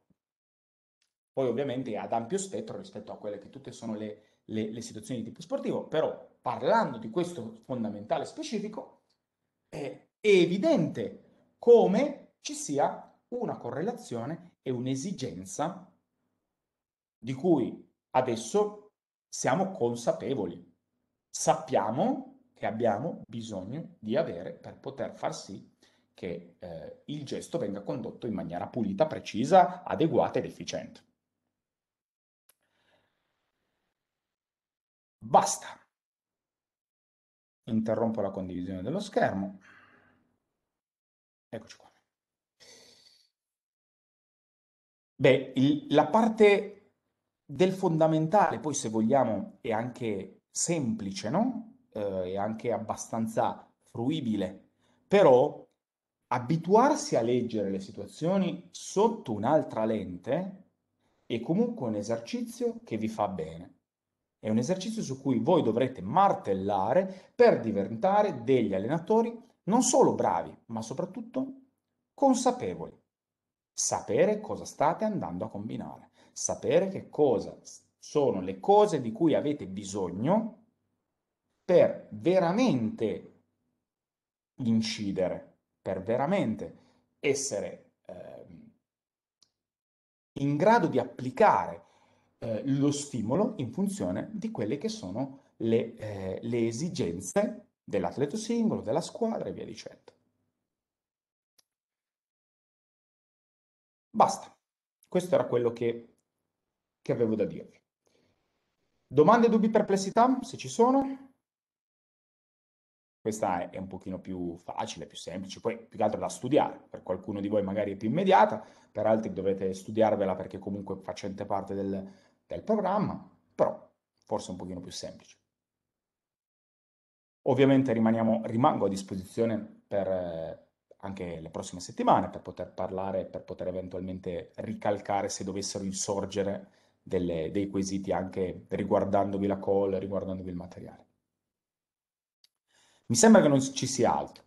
poi ovviamente ad ampio spettro rispetto a quelle che tutte sono le, le, le situazioni di tipo sportivo, però parlando di questo fondamentale specifico è evidente come ci sia una correlazione e un'esigenza di cui adesso siamo consapevoli. Sappiamo che abbiamo bisogno di avere per poter far sì che eh, il gesto venga condotto in maniera pulita, precisa, adeguata ed efficiente. Basta. Interrompo la condivisione dello schermo. Eccoci qua. Beh, il, la parte del fondamentale, poi se vogliamo, è anche semplice, no? Eh, è anche abbastanza fruibile, però abituarsi a leggere le situazioni sotto un'altra lente è comunque un esercizio che vi fa bene. È un esercizio su cui voi dovrete martellare per diventare degli allenatori non solo bravi, ma soprattutto consapevoli. Sapere cosa state andando a combinare, sapere che cosa sono le cose di cui avete bisogno per veramente incidere, per veramente essere eh, in grado di applicare eh, lo stimolo in funzione di quelle che sono le, eh, le esigenze dell'atleto singolo, della squadra e via dicendo. Basta, questo era quello che, che avevo da dirvi. Domande, dubbi, perplessità, se ci sono? Questa è un pochino più facile, più semplice, poi più che altro da studiare. Per qualcuno di voi magari è più immediata, per altri dovete studiarvela perché comunque facente parte del, del programma, però forse un pochino più semplice. Ovviamente rimaniamo, rimango a disposizione per eh, anche le prossime settimane per poter parlare, per poter eventualmente ricalcare se dovessero insorgere delle, dei quesiti anche riguardandovi la call, riguardandovi il materiale. Mi sembra che non ci sia altro.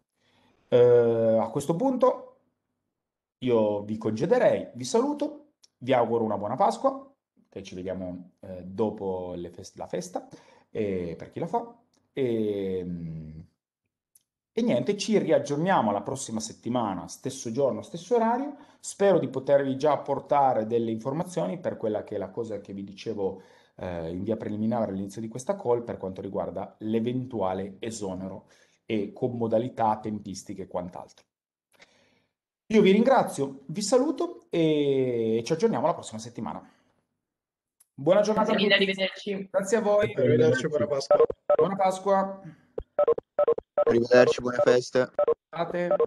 Eh, a questo punto io vi congederei, vi saluto, vi auguro una buona Pasqua noi ci vediamo eh, dopo fest la festa, eh, per chi la fa. E, mm, e niente, ci riaggiorniamo la prossima settimana, stesso giorno, stesso orario. Spero di potervi già portare delle informazioni per quella che è la cosa che vi dicevo eh, in via preliminare all'inizio di questa call per quanto riguarda l'eventuale esonero e con modalità, tempistiche e quant'altro. Io vi ringrazio, vi saluto e ci aggiorniamo la prossima settimana. Buona giornata. Grazie tutti. arrivederci. Grazie a voi. Arrivederci, buona Pasqua. Buona Pasqua. Arrivederci, buone feste. Buonate.